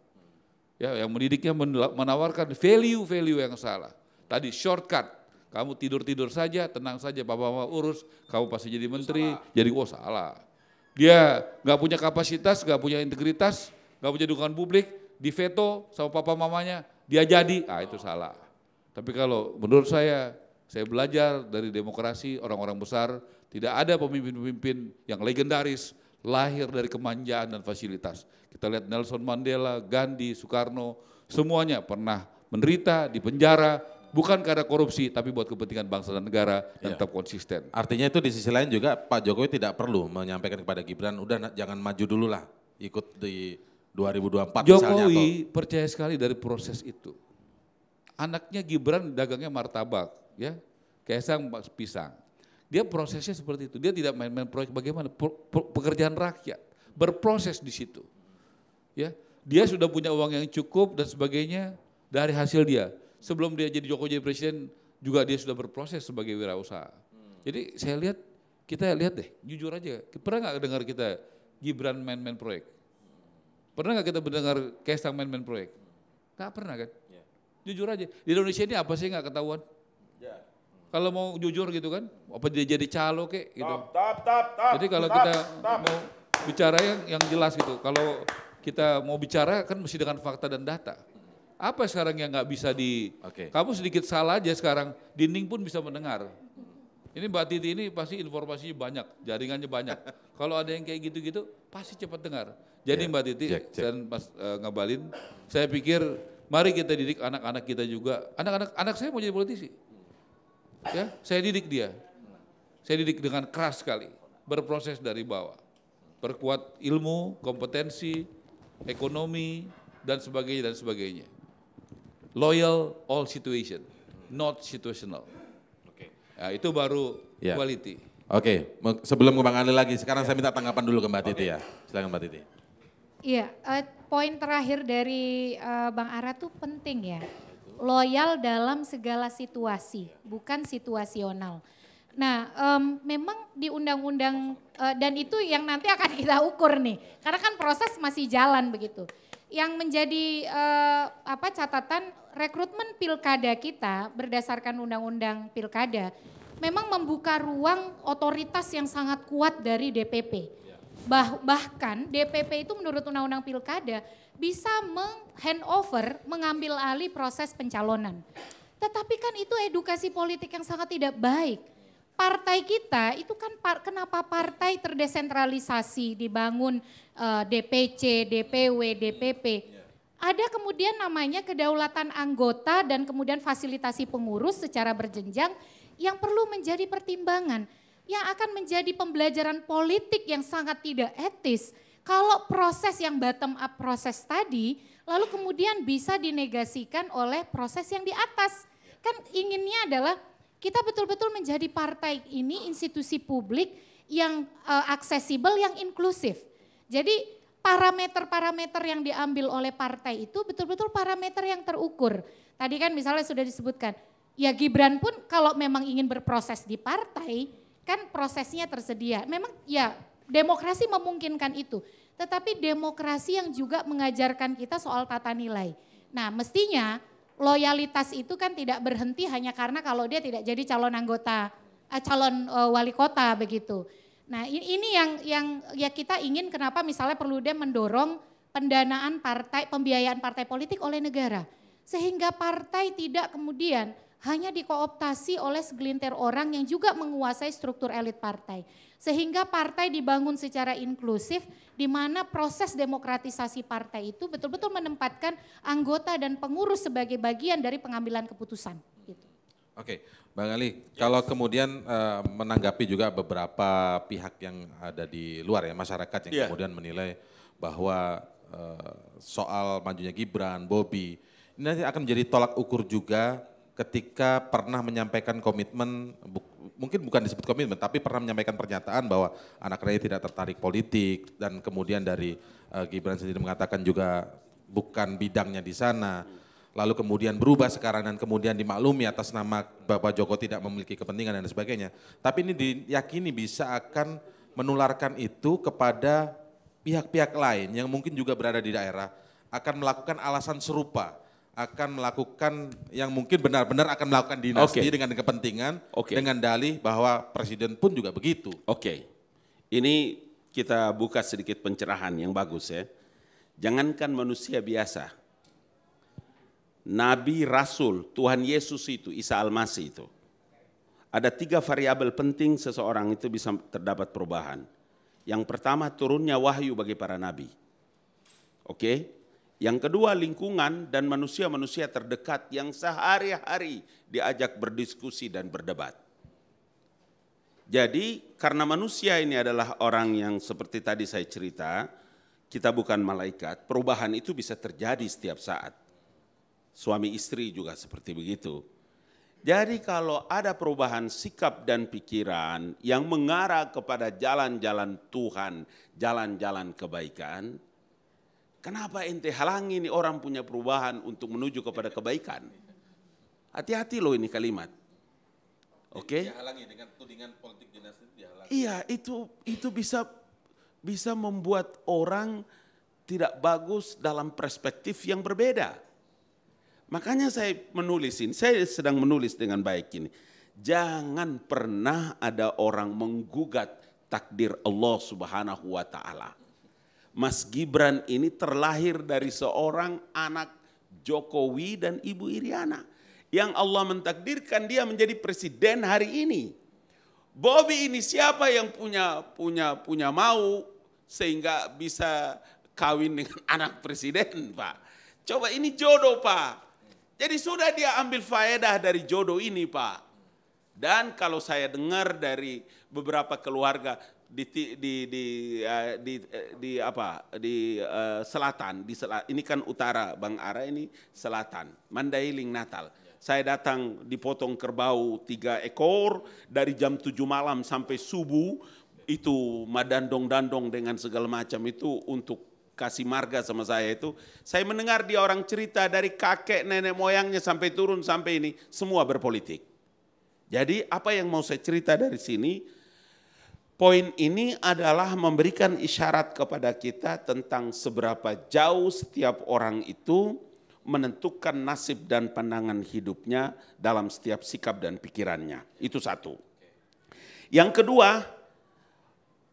Ya, yang mendidiknya menawarkan value-value yang salah. Tadi shortcut, kamu tidur-tidur saja, tenang saja, papa mama urus, kamu pasti jadi menteri, salah. jadi oh salah. Dia nggak punya kapasitas, nggak punya integritas, nggak punya dukungan publik, di veto sama papa mamanya, dia jadi, ah itu salah. Tapi kalau menurut saya, saya belajar dari demokrasi orang-orang besar, tidak ada pemimpin-pemimpin yang legendaris lahir dari kemanjaan dan fasilitas. Kita lihat Nelson Mandela, Gandhi, Soekarno, semuanya pernah menderita di penjara, bukan karena korupsi tapi buat kepentingan bangsa dan negara dan iya. tetap konsisten. Artinya itu di sisi lain juga Pak Jokowi tidak perlu menyampaikan kepada Gibran udah jangan maju dulu lah ikut di 2024 Jokowi misalnya. Jokowi percaya sekali dari proses itu. Anaknya Gibran dagangnya martabak ya, kayak sang pisang. Dia prosesnya seperti itu. Dia tidak main-main proyek bagaimana pekerjaan rakyat berproses di situ. Ya, dia sudah punya uang yang cukup dan sebagainya dari hasil dia. Sebelum dia jadi Jokowi jadi presiden juga dia sudah berproses sebagai wirausaha. Jadi saya lihat kita lihat deh, jujur aja. Pernah nggak dengar kita Gibran main-main proyek? Pernah nggak kita mendengar Kaisang main-main proyek? Gak pernah kan? Ya. Jujur aja, di Indonesia ini apa sih nggak ketahuan? Kalau mau jujur gitu kan, apa dia jadi calo kek gitu. Tap, tap, tap, jadi kalau kita mau bicara yang, yang jelas gitu. Kalau kita mau bicara kan mesti dengan fakta dan data. Apa sekarang yang nggak bisa di, okay. kamu sedikit salah aja sekarang, dinding pun bisa mendengar. Ini Mbak Titi ini pasti informasinya banyak, jaringannya banyak. Kalau ada yang kayak gitu-gitu, pasti cepat dengar. Jadi yeah, Mbak Titi iya, check, check. dan Mas uh, Ngabalin, saya pikir mari kita didik anak-anak kita juga. Anak-anak anak saya mau jadi politisi. Ya, saya didik dia. Saya didik dengan keras sekali, berproses dari bawah. Perkuat ilmu, kompetensi, ekonomi dan sebagainya dan sebagainya. Loyal all situation, not situational. Oke. Okay. Ya, nah, itu baru yeah. quality. Oke, okay. sebelum ke Bang Ali lagi, sekarang ya. saya minta tanggapan dulu ke Mbak okay. Titi ya. Silakan Mbak Titi. Iya, uh, poin terakhir dari uh, Bang Ara tuh penting ya loyal dalam segala situasi, bukan situasional. Nah, um, memang di undang-undang uh, dan itu yang nanti akan kita ukur nih, karena kan proses masih jalan begitu. Yang menjadi uh, apa catatan rekrutmen pilkada kita berdasarkan undang-undang pilkada, memang membuka ruang otoritas yang sangat kuat dari DPP Bah, bahkan DPP itu menurut undang-undang pilkada bisa meng-handover, mengambil alih proses pencalonan. Tetapi kan itu edukasi politik yang sangat tidak baik. Partai kita itu kan par, kenapa partai terdesentralisasi dibangun uh, eh, DPC, DPW, DPP. Ada kemudian namanya kedaulatan anggota dan kemudian fasilitasi pengurus secara berjenjang yang perlu menjadi pertimbangan yang akan menjadi pembelajaran politik yang sangat tidak etis kalau proses yang bottom up proses tadi lalu kemudian bisa dinegasikan oleh proses yang di atas. Kan inginnya adalah kita betul-betul menjadi partai ini institusi publik yang uh, aksesibel, yang inklusif. Jadi parameter-parameter yang diambil oleh partai itu betul-betul parameter yang terukur. Tadi kan misalnya sudah disebutkan, ya Gibran pun kalau memang ingin berproses di partai, Kan prosesnya tersedia. Memang ya demokrasi memungkinkan itu. Tetapi demokrasi yang juga mengajarkan kita soal tata nilai. Nah mestinya loyalitas itu kan tidak berhenti hanya karena kalau dia tidak jadi calon anggota, eh, calon eh, wali kota begitu. Nah ini yang yang ya kita ingin kenapa misalnya perlu dia mendorong pendanaan partai, pembiayaan partai politik oleh negara. Sehingga partai tidak kemudian hanya dikooptasi oleh segelintir orang yang juga menguasai struktur elit partai. Sehingga partai dibangun secara inklusif di mana proses demokratisasi partai itu betul-betul menempatkan anggota dan pengurus sebagai bagian dari pengambilan keputusan. Gitu. Oke, Bang Ali, yes. kalau kemudian uh, menanggapi juga beberapa pihak yang ada di luar ya, masyarakat yang yeah. kemudian menilai bahwa uh, soal majunya Gibran, Bobi, ini nanti akan menjadi tolak ukur juga ketika pernah menyampaikan komitmen, bu, mungkin bukan disebut komitmen, tapi pernah menyampaikan pernyataan bahwa anak Rai tidak tertarik politik dan kemudian dari uh, Gibran sendiri mengatakan juga bukan bidangnya di sana. Lalu kemudian berubah sekarang dan kemudian dimaklumi atas nama Bapak Joko tidak memiliki kepentingan dan sebagainya. Tapi ini diyakini bisa akan menularkan itu kepada pihak-pihak lain yang mungkin juga berada di daerah akan melakukan alasan serupa akan melakukan yang mungkin benar-benar akan melakukan dinasti okay. dengan kepentingan okay. dengan dalih bahwa presiden pun juga begitu. Oke. Okay. Ini kita buka sedikit pencerahan yang bagus ya. Jangankan manusia biasa. Nabi, rasul, Tuhan Yesus itu, Isa Al-Masih itu. Ada tiga variabel penting seseorang itu bisa terdapat perubahan. Yang pertama turunnya wahyu bagi para nabi. Oke. Okay? Yang kedua lingkungan dan manusia-manusia terdekat yang sehari-hari diajak berdiskusi dan berdebat. Jadi karena manusia ini adalah orang yang seperti tadi saya cerita, kita bukan malaikat, perubahan itu bisa terjadi setiap saat. Suami istri juga seperti begitu. Jadi kalau ada perubahan sikap dan pikiran yang mengarah kepada jalan-jalan Tuhan, jalan-jalan kebaikan, Kenapa ente halangi ini orang punya perubahan untuk menuju kepada kebaikan? Hati-hati loh ini kalimat. Oke. Okay? Dihalangi dengan tudingan politik dinasti dihalangi. Iya, itu itu bisa bisa membuat orang tidak bagus dalam perspektif yang berbeda. Makanya saya menulis ini, saya sedang menulis dengan baik ini. Jangan pernah ada orang menggugat takdir Allah Subhanahu wa taala. Mas Gibran ini terlahir dari seorang anak Jokowi dan Ibu Iriana. Yang Allah mentakdirkan dia menjadi presiden hari ini. Bobby ini siapa yang punya punya punya mau sehingga bisa kawin dengan anak presiden, Pak? Coba ini jodoh, Pak. Jadi sudah dia ambil faedah dari jodoh ini, Pak. Dan kalau saya dengar dari beberapa keluarga, di di eh, di uh, eh, di, uh, di apa di uh, selatan di selat ini kan utara Bang Ara ini selatan Mandailing Natal saya datang dipotong kerbau tiga ekor dari jam tujuh malam sampai subuh itu madandong-dandong dengan segala macam itu untuk kasih marga sama saya itu saya mendengar dia orang cerita dari kakek nenek moyangnya sampai turun sampai ini semua berpolitik jadi apa yang mau saya cerita dari sini Poin ini adalah memberikan isyarat kepada kita tentang seberapa jauh setiap orang itu menentukan nasib dan pandangan hidupnya dalam setiap sikap dan pikirannya. Itu satu. Yang kedua,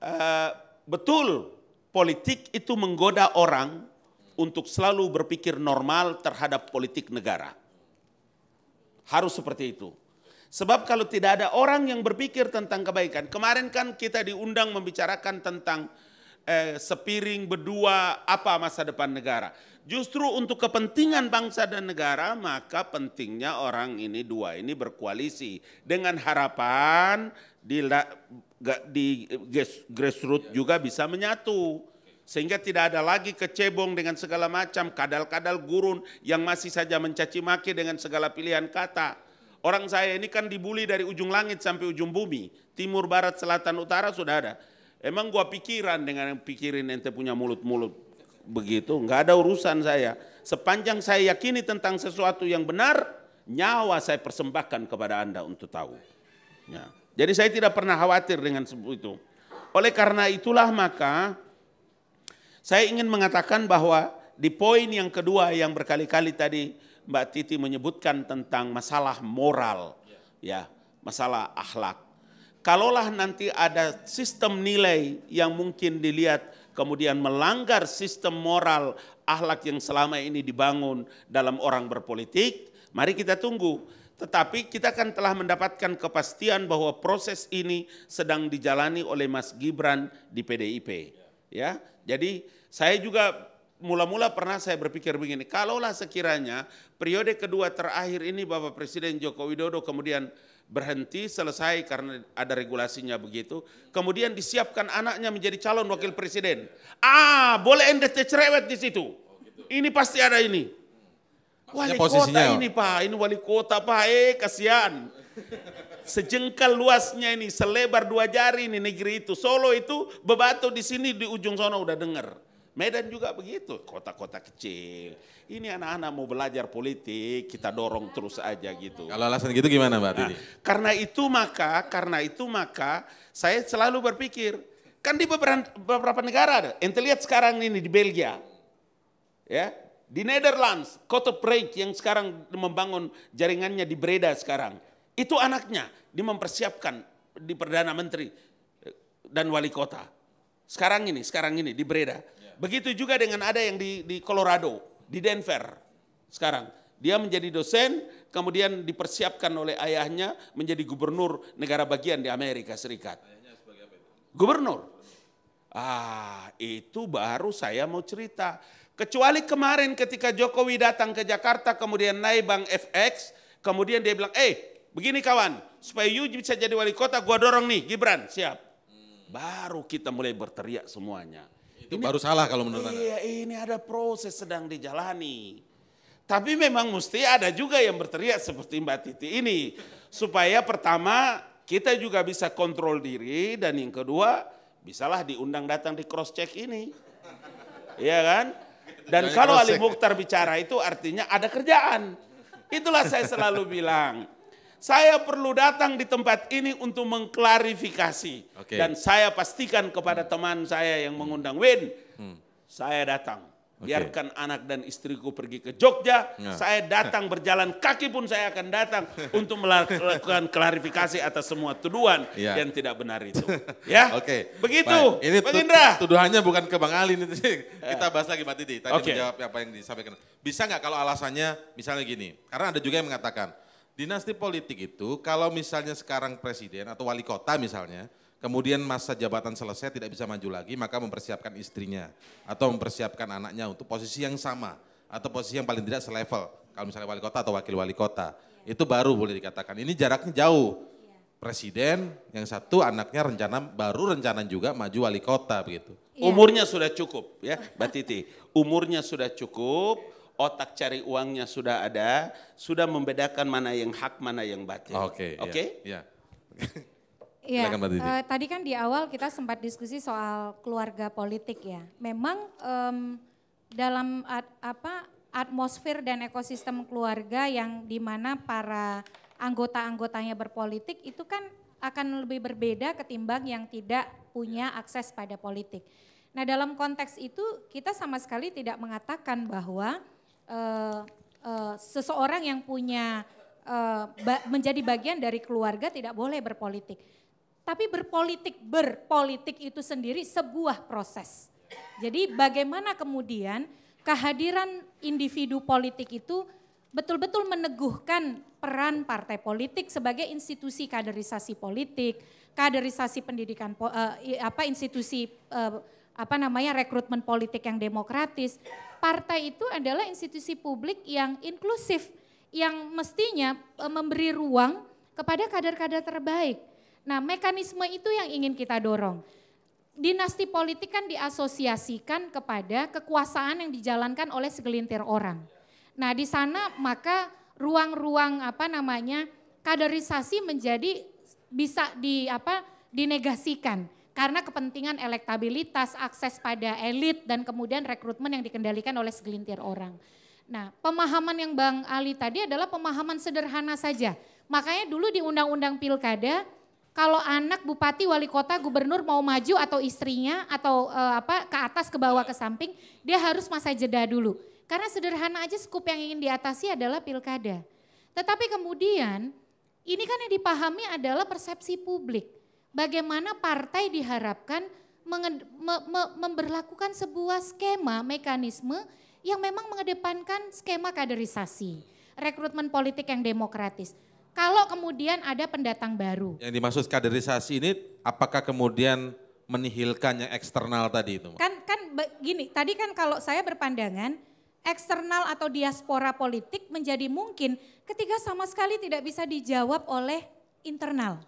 eh, betul politik itu menggoda orang untuk selalu berpikir normal terhadap politik negara. Harus seperti itu. Sebab kalau tidak ada orang yang berpikir tentang kebaikan, kemarin kan kita diundang membicarakan tentang eh, sepiring berdua apa masa depan negara. Justru untuk kepentingan bangsa dan negara maka pentingnya orang ini dua ini berkoalisi dengan harapan di, di grassroots juga bisa menyatu. Sehingga tidak ada lagi kecebong dengan segala macam, kadal-kadal gurun yang masih saja mencaci maki dengan segala pilihan kata. Orang saya ini kan dibully dari ujung langit sampai ujung bumi. Timur, barat, selatan, utara sudah ada. Emang gua pikiran dengan yang pikirin ente punya mulut-mulut begitu, nggak ada urusan saya. Sepanjang saya yakini tentang sesuatu yang benar, nyawa saya persembahkan kepada Anda untuk tahu. Ya. Jadi saya tidak pernah khawatir dengan itu. Oleh karena itulah maka saya ingin mengatakan bahwa di poin yang kedua yang berkali-kali tadi Mbak Titi menyebutkan tentang masalah moral, ya, masalah akhlak. Kalaulah nanti ada sistem nilai yang mungkin dilihat kemudian melanggar sistem moral ahlak yang selama ini dibangun dalam orang berpolitik, mari kita tunggu. Tetapi kita kan telah mendapatkan kepastian bahwa proses ini sedang dijalani oleh Mas Gibran di PDIP. Ya, jadi saya juga mula-mula pernah saya berpikir begini, kalaulah sekiranya periode kedua terakhir ini Bapak Presiden Joko Widodo kemudian berhenti selesai karena ada regulasinya begitu, kemudian disiapkan anaknya menjadi calon wakil presiden. Ah, boleh NDT cerewet di situ. Ini pasti ada ini. Wali kota ini Pak, ini wali kota Pak, eh kasihan. Sejengkal luasnya ini, selebar dua jari ini negeri itu. Solo itu, bebatu di sini di ujung sana udah dengar Medan juga begitu, kota-kota kecil. Ini anak-anak mau belajar politik, kita dorong terus aja gitu. Kalau alasan gitu gimana Mbak Nah, karena itu maka, karena itu maka saya selalu berpikir, kan di beberapa, negara ada. Ente lihat sekarang ini di Belgia, ya di Netherlands, kota Preik yang sekarang membangun jaringannya di Breda sekarang. Itu anaknya, dia mempersiapkan di Perdana Menteri eh, dan Wali Kota. Sekarang ini, sekarang ini di Breda. Begitu juga dengan ada yang di, di Colorado, di Denver sekarang. Dia menjadi dosen, kemudian dipersiapkan oleh ayahnya menjadi gubernur negara bagian di Amerika Serikat. Gubernur. Ah, itu baru saya mau cerita. Kecuali kemarin ketika Jokowi datang ke Jakarta, kemudian naik bank FX, kemudian dia bilang, eh begini kawan, supaya you bisa jadi wali kota, gua dorong nih, Gibran, siap. Hmm. Baru kita mulai berteriak semuanya. Itu ini, baru salah kalau menurut Anda. Iya, ini ada proses sedang dijalani. Tapi memang mesti ada juga yang berteriak seperti Mbak Titi ini. Supaya pertama kita juga bisa kontrol diri dan yang kedua bisalah diundang datang di cross check ini. Iya kan? Dan kalau Ali Mukhtar bicara itu artinya ada kerjaan. Itulah saya selalu bilang saya perlu datang di tempat ini untuk mengklarifikasi. Okay. Dan saya pastikan kepada hmm. teman saya yang mengundang Win, hmm. saya datang. Biarkan anak dan istriku pergi ke Jogja, hmm. saya datang berjalan kaki pun saya akan datang untuk melakukan klarifikasi atas semua tuduhan yeah. yang tidak benar itu. Ya, oke. Okay. Begitu, Baik. Ini Bang Indra. Tuduhannya bukan ke Bang Ali ini, ya. kita bahas lagi Mbak Titi. Tadi okay. menjawab apa yang disampaikan. Bisa nggak kalau alasannya misalnya gini, karena ada juga yang mengatakan, Dinasti politik itu kalau misalnya sekarang presiden atau wali kota misalnya, kemudian masa jabatan selesai tidak bisa maju lagi, maka mempersiapkan istrinya atau mempersiapkan anaknya untuk posisi yang sama atau posisi yang paling tidak selevel. Kalau misalnya wali kota atau wakil wali kota, iya. itu baru boleh dikatakan. Ini jaraknya jauh. Iya. Presiden yang satu anaknya rencana baru rencana juga maju wali kota begitu. Iya. Umurnya sudah cukup ya, Mbak Titi. Umurnya sudah cukup otak cari uangnya sudah ada, sudah membedakan mana yang hak, mana yang batin. Oke. Iya, Oke. Okay? Iya. uh, tadi kan di awal kita sempat diskusi soal keluarga politik ya. Memang um, dalam at, apa atmosfer dan ekosistem keluarga yang dimana para anggota-anggotanya berpolitik itu kan akan lebih berbeda ketimbang yang tidak punya akses pada politik. Nah, dalam konteks itu kita sama sekali tidak mengatakan bahwa uh, uh, seseorang yang punya uh, ba menjadi bagian dari keluarga tidak boleh berpolitik. Tapi berpolitik, berpolitik itu sendiri sebuah proses. Jadi bagaimana kemudian kehadiran individu politik itu betul-betul meneguhkan peran partai politik sebagai institusi kaderisasi politik, kaderisasi pendidikan apa institusi apa namanya rekrutmen politik yang demokratis. Partai itu adalah institusi publik yang inklusif, yang mestinya e, memberi ruang kepada kader-kader terbaik. Nah, mekanisme itu yang ingin kita dorong. Dinasti politik kan diasosiasikan kepada kekuasaan yang dijalankan oleh segelintir orang. Nah, di sana maka ruang-ruang apa namanya kaderisasi menjadi bisa di apa dinegasikan karena kepentingan elektabilitas, akses pada elit, dan kemudian rekrutmen yang dikendalikan oleh segelintir orang. Nah, pemahaman yang Bang Ali tadi adalah pemahaman sederhana saja. Makanya dulu di undang-undang pilkada, kalau anak bupati, wali kota, gubernur mau maju atau istrinya atau e, apa ke atas, ke bawah, ke samping, dia harus masa jeda dulu. Karena sederhana aja skup yang ingin diatasi adalah pilkada. Tetapi kemudian ini kan yang dipahami adalah persepsi publik bagaimana partai diharapkan memberlakukan sebuah skema mekanisme yang memang mengedepankan skema kaderisasi, rekrutmen politik yang demokratis. Kalau kemudian ada pendatang baru. Yang dimaksud kaderisasi ini apakah kemudian menihilkan yang eksternal tadi itu? Kan kan gini, tadi kan kalau saya berpandangan eksternal atau diaspora politik menjadi mungkin ketika sama sekali tidak bisa dijawab oleh internal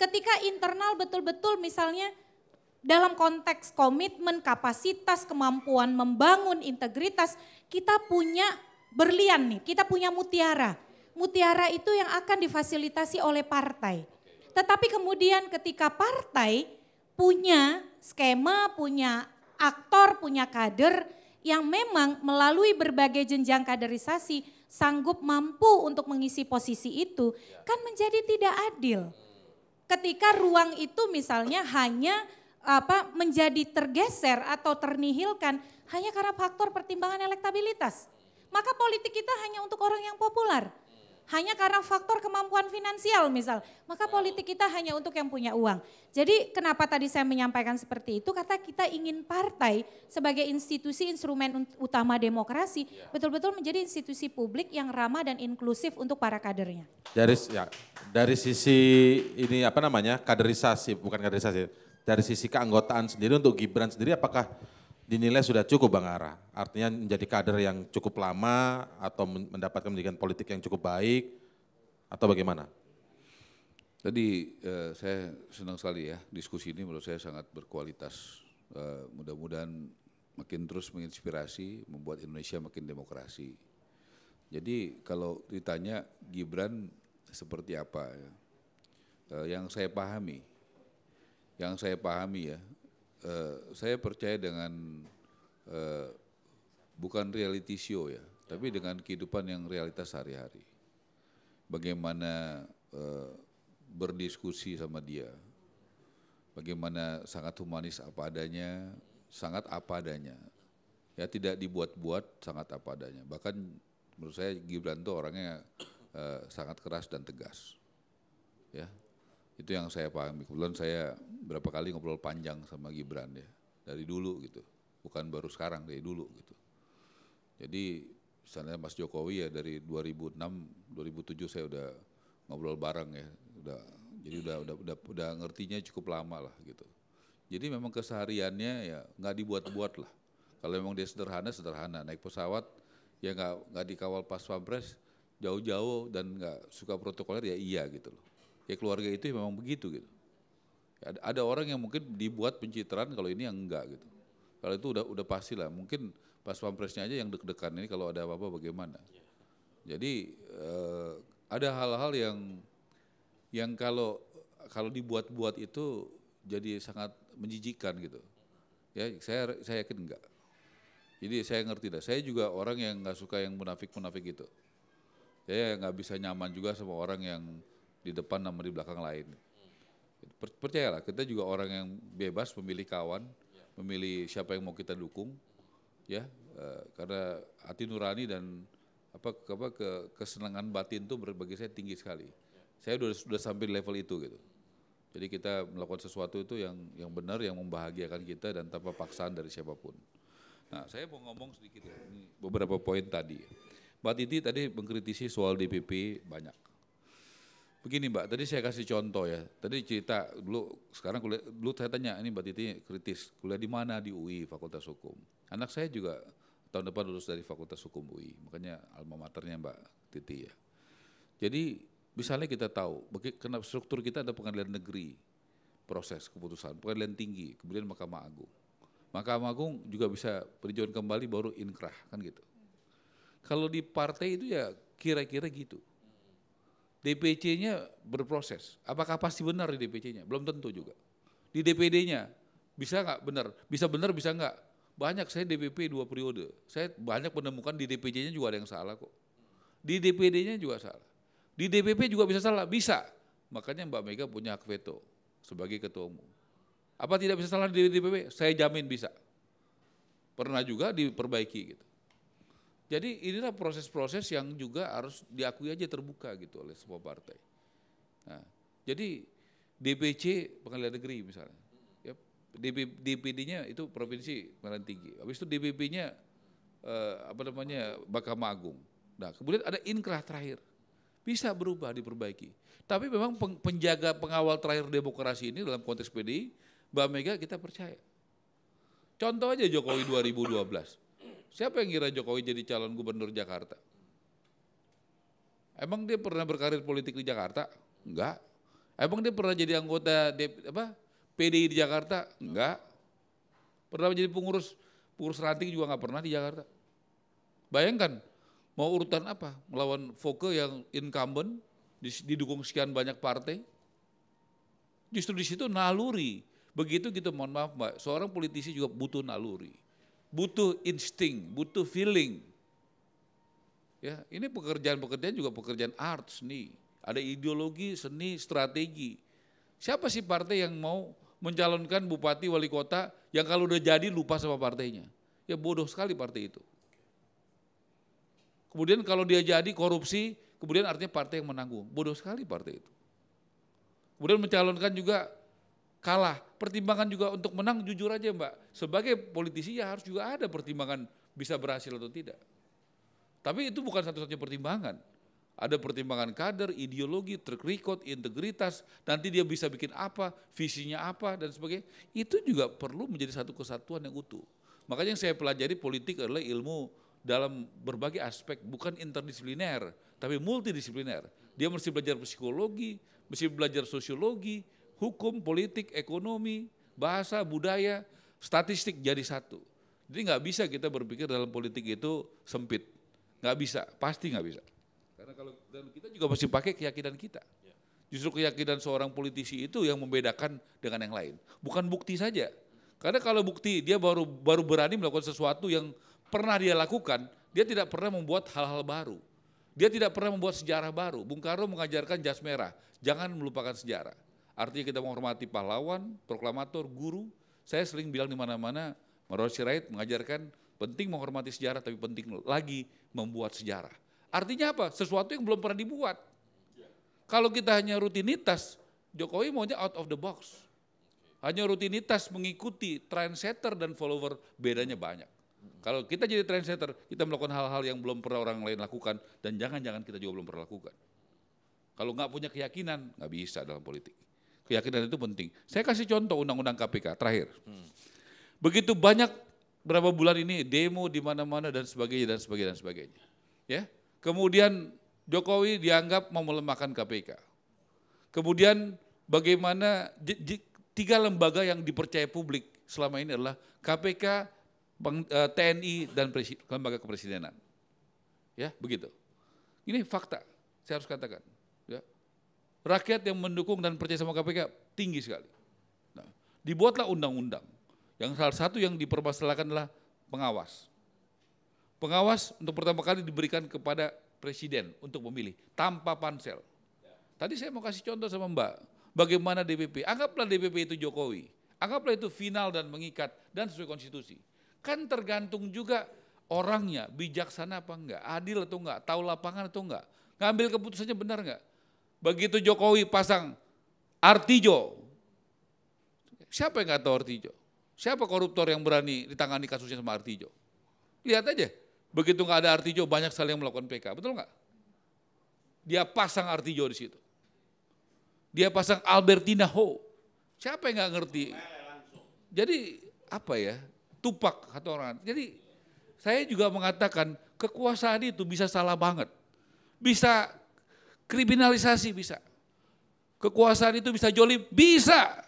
ketika internal betul-betul misalnya dalam konteks komitmen, kapasitas, kemampuan membangun integritas, kita punya berlian nih, kita punya mutiara. Mutiara itu yang akan difasilitasi oleh partai. Tetapi kemudian ketika partai punya skema, punya aktor, punya kader yang memang melalui berbagai jenjang kaderisasi sanggup mampu untuk mengisi posisi itu, kan menjadi tidak adil ketika ruang itu misalnya hanya apa menjadi tergeser atau ternihilkan hanya karena faktor pertimbangan elektabilitas. Maka politik kita hanya untuk orang yang populer hanya karena faktor kemampuan finansial misal. Maka politik kita hanya untuk yang punya uang. Jadi kenapa tadi saya menyampaikan seperti itu? Kata kita ingin partai sebagai institusi instrumen utama demokrasi iya. betul-betul menjadi institusi publik yang ramah dan inklusif untuk para kadernya. Dari ya, dari sisi ini apa namanya? kaderisasi bukan kaderisasi. Dari sisi keanggotaan sendiri untuk Gibran sendiri apakah dinilai sudah cukup Bang Ara? Artinya menjadi kader yang cukup lama atau mendapatkan pendidikan politik yang cukup baik atau bagaimana? Tadi eh, saya senang sekali ya diskusi ini menurut saya sangat berkualitas. Eh, Mudah-mudahan makin terus menginspirasi, membuat Indonesia makin demokrasi. Jadi kalau ditanya Gibran seperti apa ya? Eh, yang saya pahami, yang saya pahami ya uh, saya percaya dengan uh, bukan reality show ya, tapi dengan kehidupan yang realitas sehari-hari. Bagaimana uh, berdiskusi sama dia, bagaimana sangat humanis apa adanya, sangat apa adanya. Ya tidak dibuat-buat, sangat apa adanya. Bahkan menurut saya Gibran itu orangnya uh, sangat keras dan tegas. Ya, itu yang saya pahami. Kebetulan saya berapa kali ngobrol panjang sama Gibran ya. Dari dulu gitu. Bukan baru sekarang, dari dulu gitu. Jadi misalnya Mas Jokowi ya dari 2006, 2007 saya udah ngobrol bareng ya. Udah jadi udah udah udah, udah ngertinya cukup lama lah gitu. Jadi memang kesehariannya ya nggak dibuat-buat lah. Kalau memang dia sederhana, sederhana. Naik pesawat ya nggak nggak dikawal pas pampres jauh-jauh dan nggak suka protokoler ya iya gitu loh ya keluarga itu ya memang begitu gitu ada, ada orang yang mungkin dibuat pencitraan kalau ini yang enggak gitu kalau itu udah udah pasti lah mungkin pas pampresnya aja yang deg-degan ini kalau ada apa-apa bagaimana jadi eh, ada hal-hal yang yang kalau kalau dibuat-buat itu jadi sangat menjijikan gitu ya saya saya yakin enggak jadi saya ngerti dah saya juga orang yang nggak suka yang munafik munafik gitu saya nggak bisa nyaman juga sama orang yang di depan sama di belakang lain. percayalah, kita juga orang yang bebas memilih kawan, memilih siapa yang mau kita dukung, ya, uh, karena hati nurani dan apa, apa ke kesenangan batin itu bagi saya tinggi sekali. Saya sudah sudah sampai di level itu gitu. Jadi kita melakukan sesuatu itu yang yang benar, yang membahagiakan kita dan tanpa paksaan dari siapapun. Nah, saya mau ngomong sedikit ya, beberapa poin tadi. Mbak Titi tadi mengkritisi soal DPP banyak Begini Mbak, tadi saya kasih contoh ya. Tadi cerita dulu, sekarang kuliah, dulu saya tanya, ini Mbak Titi kritis, kuliah di mana? Di UI, Fakultas Hukum. Anak saya juga tahun depan lulus dari Fakultas Hukum UI, makanya alma maternya Mbak Titi ya. Jadi misalnya kita tahu, kenapa struktur kita ada pengadilan negeri, proses keputusan, pengadilan tinggi, kemudian Mahkamah Agung. Mahkamah Agung juga bisa peninjauan kembali baru inkrah, kan gitu. Kalau di partai itu ya kira-kira gitu DPC-nya berproses. Apakah pasti benar di DPC-nya? Belum tentu juga. Di DPD-nya bisa nggak benar? Bisa benar, bisa nggak? Banyak saya DPP dua periode. Saya banyak menemukan di DPC-nya juga ada yang salah kok. Di DPD-nya juga salah. Di DPP juga bisa salah, bisa. Makanya Mbak Mega punya hak veto sebagai ketua umum. Apa tidak bisa salah di DPP? Saya jamin bisa. Pernah juga diperbaiki gitu. Jadi inilah proses-proses yang juga harus diakui aja terbuka gitu oleh semua partai. Nah, jadi DPC pengadilan negeri misalnya, ya, DP, DPD-nya itu provinsi pengadilan tinggi, habis itu DPP-nya eh, apa namanya Mahkamah Agung. Nah kemudian ada inkrah terakhir, bisa berubah diperbaiki. Tapi memang penjaga pengawal terakhir demokrasi ini dalam konteks PDI, Mbak Mega kita percaya. Contoh aja Jokowi 2012. Siapa yang kira Jokowi jadi calon gubernur Jakarta? Emang dia pernah berkarir politik di Jakarta? Enggak. Emang dia pernah jadi anggota DP, apa? PDI di Jakarta? Enggak. Pernah jadi pengurus pengurus ranting juga enggak pernah di Jakarta. Bayangkan mau urutan apa melawan Foke yang incumbent didukung sekian banyak partai. Justru di situ naluri. Begitu gitu mohon maaf Mbak, seorang politisi juga butuh naluri butuh insting, butuh feeling. Ya, ini pekerjaan-pekerjaan juga pekerjaan art, seni. Ada ideologi, seni, strategi. Siapa sih partai yang mau mencalonkan bupati, wali kota yang kalau udah jadi lupa sama partainya? Ya bodoh sekali partai itu. Kemudian kalau dia jadi korupsi, kemudian artinya partai yang menanggung. Bodoh sekali partai itu. Kemudian mencalonkan juga kalah, pertimbangan juga untuk menang jujur aja Mbak. Sebagai politisi ya harus juga ada pertimbangan bisa berhasil atau tidak. Tapi itu bukan satu-satunya pertimbangan. Ada pertimbangan kader, ideologi, track record, integritas, nanti dia bisa bikin apa, visinya apa, dan sebagainya. Itu juga perlu menjadi satu kesatuan yang utuh. Makanya yang saya pelajari politik adalah ilmu dalam berbagai aspek, bukan interdisipliner, tapi multidisipliner. Dia mesti belajar psikologi, mesti belajar sosiologi, hukum, politik, ekonomi, bahasa, budaya, statistik jadi satu. Jadi nggak bisa kita berpikir dalam politik itu sempit, nggak bisa, pasti nggak bisa. Karena kalau dan kita juga masih pakai keyakinan kita. Justru keyakinan seorang politisi itu yang membedakan dengan yang lain, bukan bukti saja. Karena kalau bukti dia baru baru berani melakukan sesuatu yang pernah dia lakukan, dia tidak pernah membuat hal-hal baru. Dia tidak pernah membuat sejarah baru. Bung Karno mengajarkan jas merah, jangan melupakan sejarah. Artinya kita menghormati pahlawan, proklamator, guru. Saya sering bilang di mana-mana, Marwan Sirait mengajarkan penting menghormati sejarah, tapi penting lagi membuat sejarah. Artinya apa? Sesuatu yang belum pernah dibuat. Kalau kita hanya rutinitas, Jokowi maunya out of the box. Hanya rutinitas mengikuti trendsetter dan follower bedanya banyak. Kalau kita jadi trendsetter, kita melakukan hal-hal yang belum pernah orang lain lakukan dan jangan-jangan kita juga belum pernah lakukan. Kalau nggak punya keyakinan, nggak bisa dalam politik. Keyakinan itu penting. Saya kasih contoh undang-undang KPK terakhir. Hmm. Begitu banyak berapa bulan ini demo di mana-mana dan sebagainya dan sebagainya dan sebagainya. Ya. Kemudian Jokowi dianggap mau melemahkan KPK. Kemudian bagaimana tiga lembaga yang dipercaya publik selama ini adalah KPK, e, TNI dan lembaga kepresidenan. Ya, begitu. Ini fakta, saya harus katakan rakyat yang mendukung dan percaya sama KPK tinggi sekali. Nah, dibuatlah undang-undang. Yang salah satu yang dipermasalahkan adalah pengawas. Pengawas untuk pertama kali diberikan kepada presiden untuk memilih tanpa pansel. Tadi saya mau kasih contoh sama Mbak, bagaimana DPP. Anggaplah DPP itu Jokowi, anggaplah itu final dan mengikat dan sesuai konstitusi. Kan tergantung juga orangnya bijaksana apa enggak, adil atau enggak, tahu lapangan atau enggak, ngambil keputusannya benar enggak. Begitu Jokowi pasang Artijo, siapa yang nggak tahu Artijo? Siapa koruptor yang berani ditangani kasusnya sama Artijo? Lihat aja, begitu nggak ada Artijo banyak sekali yang melakukan PK, betul nggak? Dia pasang Artijo di situ. Dia pasang Albertina Ho. Siapa yang nggak ngerti? Jadi apa ya? Tupak atau orang. Jadi saya juga mengatakan kekuasaan itu bisa salah banget. Bisa Kriminalisasi bisa. Kekuasaan itu bisa jolim? Bisa.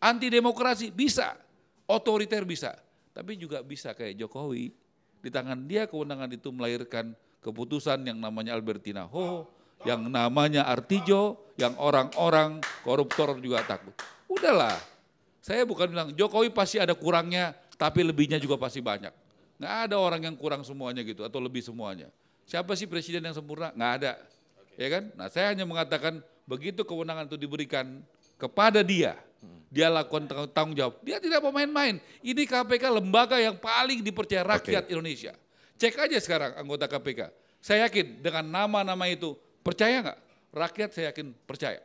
Anti demokrasi? Bisa. Otoriter bisa. Tapi juga bisa kayak Jokowi. Di tangan dia kewenangan itu melahirkan keputusan yang namanya Albertina Ho, yang namanya Artijo, yang orang-orang koruptor juga takut. Udahlah, saya bukan bilang Jokowi pasti ada kurangnya, tapi lebihnya juga pasti banyak. Nggak ada orang yang kurang semuanya gitu, atau lebih semuanya. Siapa sih presiden yang sempurna? Nggak ada. Ya kan? Nah, saya hanya mengatakan begitu kewenangan itu diberikan kepada dia, dia lakukan tanggung jawab. Dia tidak mau main-main. Ini KPK lembaga yang paling dipercaya rakyat okay. Indonesia. Cek aja sekarang anggota KPK. Saya yakin dengan nama-nama itu percaya nggak? Rakyat saya yakin percaya.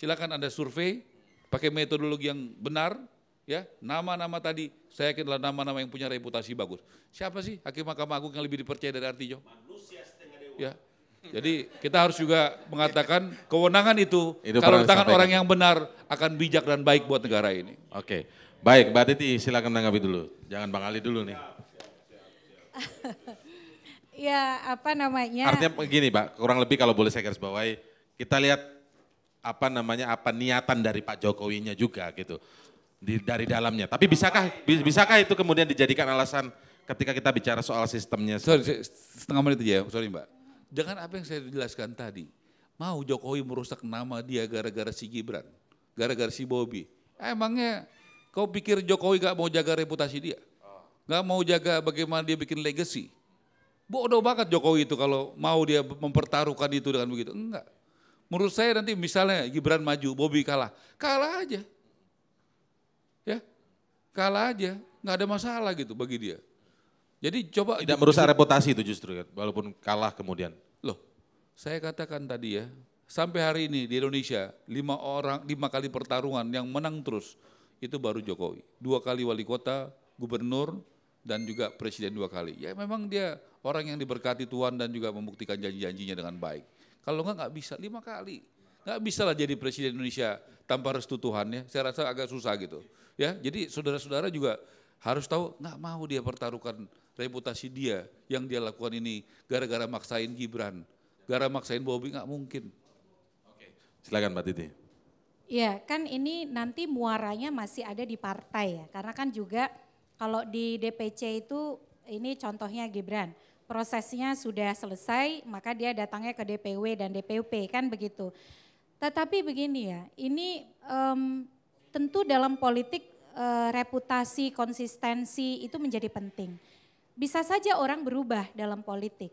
Silakan Anda survei pakai metodologi yang benar ya. Nama-nama tadi saya yakin adalah nama-nama yang punya reputasi bagus. Siapa sih hakim Mahkamah Agung yang lebih dipercaya dari Artijo? Manusia setengah dewa. Ya jadi kita harus juga mengatakan kewenangan itu, itu kalau tangan orang yang benar akan bijak dan baik buat negara ini. Oke, baik Mbak Titi silakan menanggapi dulu. Jangan Bang Ali dulu nih. ya apa namanya. Artinya begini Pak, kurang lebih kalau boleh saya garis bawahi, kita lihat apa namanya apa niatan dari Pak Jokowinya juga gitu di, dari dalamnya. Tapi bisakah bisakah itu kemudian dijadikan alasan ketika kita bicara soal sistemnya? Sorry, setengah menit aja ya, sorry Mbak dengan apa yang saya jelaskan tadi, mau Jokowi merusak nama dia gara-gara si Gibran, gara-gara si Bobi. Emangnya kau pikir Jokowi gak mau jaga reputasi dia? Gak mau jaga bagaimana dia bikin legacy? Bodoh banget Jokowi itu kalau mau dia mempertaruhkan itu dengan begitu. Enggak. Menurut saya nanti misalnya Gibran maju, Bobi kalah. Kalah aja. Ya. Kalah aja. Gak ada masalah gitu bagi dia. Jadi coba tidak merusak reputasi itu justru ya, walaupun kalah kemudian. Loh, saya katakan tadi ya, sampai hari ini di Indonesia lima orang lima kali pertarungan yang menang terus itu baru Jokowi. Dua kali wali kota, gubernur dan juga presiden dua kali. Ya memang dia orang yang diberkati Tuhan dan juga membuktikan janji-janjinya dengan baik. Kalau enggak nggak bisa lima kali. Nggak bisa lah jadi presiden Indonesia tanpa restu Tuhan ya. Saya rasa agak susah gitu. Ya, jadi saudara-saudara juga harus tahu nggak mau dia pertaruhkan reputasi dia yang dia lakukan ini gara-gara maksain Gibran, gara maksain Bobby nggak mungkin. Oke, silakan Mbak Titi. Ya kan ini nanti muaranya masih ada di partai ya, karena kan juga kalau di DPC itu ini contohnya Gibran, prosesnya sudah selesai, maka dia datangnya ke DPW dan DPUP kan begitu. Tetapi begini ya, ini um, tentu dalam politik uh, reputasi konsistensi itu menjadi penting bisa saja orang berubah dalam politik.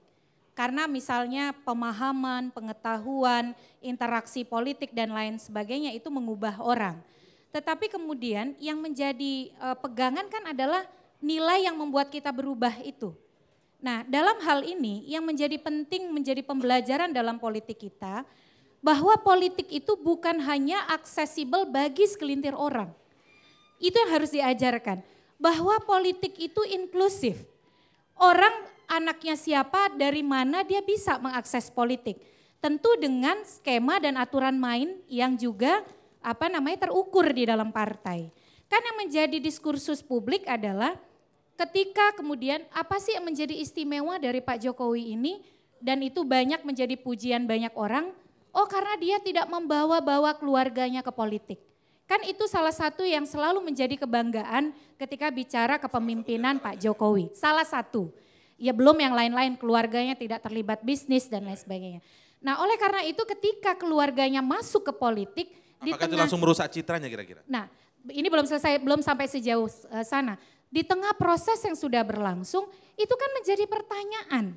Karena misalnya pemahaman, pengetahuan, interaksi politik dan lain sebagainya itu mengubah orang. Tetapi kemudian yang menjadi eh, pegangan kan adalah nilai yang membuat kita berubah itu. Nah, dalam hal ini yang menjadi penting menjadi pembelajaran dalam politik kita bahwa politik itu bukan hanya aksesibel bagi sekelintir orang. Itu yang harus diajarkan bahwa politik itu inklusif orang anaknya siapa, dari mana dia bisa mengakses politik. Tentu dengan skema dan aturan main yang juga apa namanya terukur di dalam partai. Kan yang menjadi diskursus publik adalah ketika kemudian apa sih yang menjadi istimewa dari Pak Jokowi ini dan itu banyak menjadi pujian banyak orang, oh karena dia tidak membawa-bawa keluarganya ke politik. Kan itu salah satu yang selalu menjadi kebanggaan ketika bicara kepemimpinan Pak Jokowi. Salah satu. Ya belum yang lain-lain keluarganya tidak terlibat bisnis dan lain sebagainya. Nah oleh karena itu ketika keluarganya masuk ke politik. Apakah di tengah, itu langsung merusak citranya kira-kira? Nah ini belum selesai, belum sampai sejauh eh, sana. Di tengah proses yang sudah berlangsung itu kan menjadi pertanyaan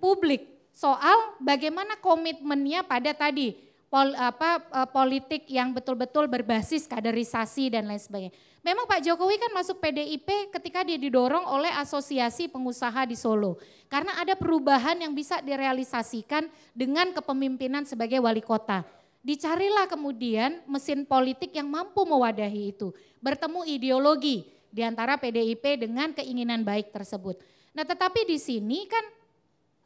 publik soal bagaimana komitmennya pada tadi pol, apa, eh, politik yang betul-betul berbasis kaderisasi dan lain sebagainya. Memang Pak Jokowi kan masuk PDIP ketika dia didorong oleh asosiasi pengusaha di Solo. Karena ada perubahan yang bisa direalisasikan dengan kepemimpinan sebagai wali kota. Dicarilah kemudian mesin politik yang mampu mewadahi itu. Bertemu ideologi di antara PDIP dengan keinginan baik tersebut. Nah tetapi di sini kan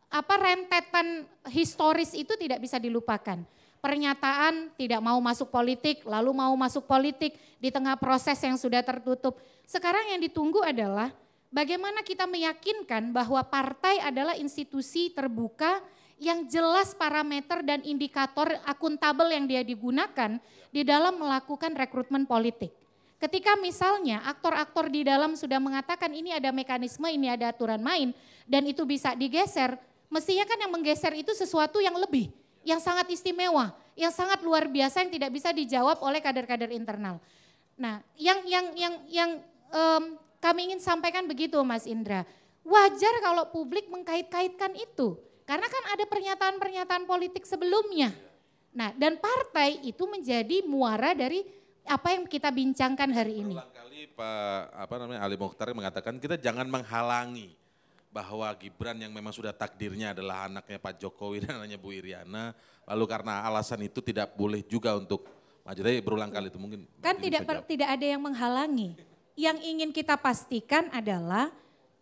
apa rentetan historis itu tidak bisa dilupakan pernyataan tidak mau masuk politik, lalu mau masuk politik di tengah proses yang sudah tertutup. Sekarang yang ditunggu adalah bagaimana kita meyakinkan bahwa partai adalah institusi terbuka yang jelas parameter dan indikator akuntabel yang dia digunakan di dalam melakukan rekrutmen politik. Ketika misalnya aktor-aktor di dalam sudah mengatakan ini ada mekanisme, ini ada aturan main, dan itu bisa digeser, mestinya kan yang menggeser itu sesuatu yang lebih yang sangat istimewa, yang sangat luar biasa yang tidak bisa dijawab oleh kader-kader internal. Nah, yang yang yang yang um, kami ingin sampaikan begitu Mas Indra. Wajar kalau publik mengkait-kaitkan itu. Karena kan ada pernyataan-pernyataan politik sebelumnya. Nah, dan partai itu menjadi muara dari apa yang kita bincangkan hari ini. Berulang kali Pak apa namanya Ali Mukhtar mengatakan kita jangan menghalangi bahwa Gibran yang memang sudah takdirnya adalah anaknya Pak Jokowi dan anaknya Bu Iriana, lalu karena alasan itu tidak boleh juga untuk maju. Tapi berulang kali itu mungkin. Kan tidak per, tidak ada yang menghalangi. Yang ingin kita pastikan adalah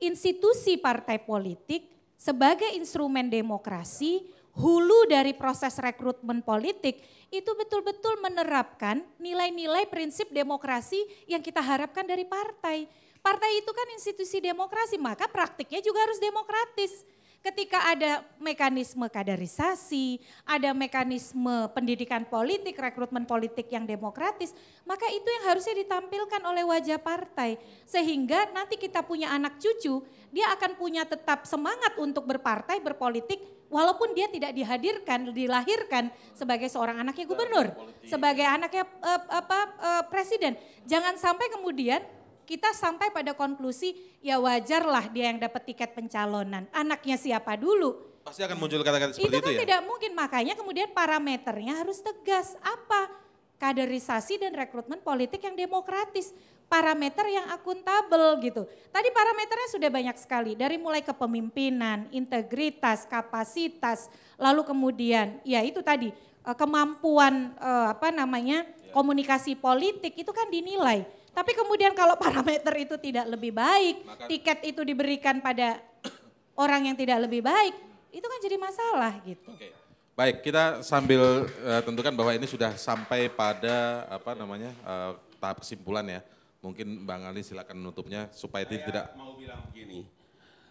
institusi partai politik sebagai instrumen demokrasi, hulu dari proses rekrutmen politik itu betul-betul menerapkan nilai-nilai prinsip demokrasi yang kita harapkan dari partai Partai itu kan institusi demokrasi, maka praktiknya juga harus demokratis. Ketika ada mekanisme kaderisasi, ada mekanisme pendidikan politik, rekrutmen politik yang demokratis, maka itu yang harusnya ditampilkan oleh wajah partai. Sehingga nanti kita punya anak cucu, dia akan punya tetap semangat untuk berpartai, berpolitik, walaupun dia tidak dihadirkan, dilahirkan sebagai seorang anaknya gubernur, sebagai anaknya eh, apa eh, presiden. Jangan sampai kemudian kita sampai pada konklusi ya wajarlah dia yang dapat tiket pencalonan. Anaknya siapa dulu? Pasti akan muncul kata-kata seperti itu, kan itu kan ya? tidak mungkin, makanya kemudian parameternya harus tegas. Apa? Kaderisasi dan rekrutmen politik yang demokratis. Parameter yang akuntabel gitu. Tadi parameternya sudah banyak sekali. Dari mulai kepemimpinan, integritas, kapasitas, lalu kemudian ya itu tadi eh, kemampuan eh, apa namanya ya. komunikasi politik itu kan dinilai. Tapi kemudian kalau parameter itu tidak lebih baik, Maka, tiket itu diberikan pada orang yang tidak lebih baik, itu kan jadi masalah gitu. Okay. Baik, kita sambil uh, tentukan bahwa ini sudah sampai pada apa namanya uh, tahap kesimpulan ya. Mungkin Bang Ali silakan menutupnya supaya Saya tidak mau bilang begini.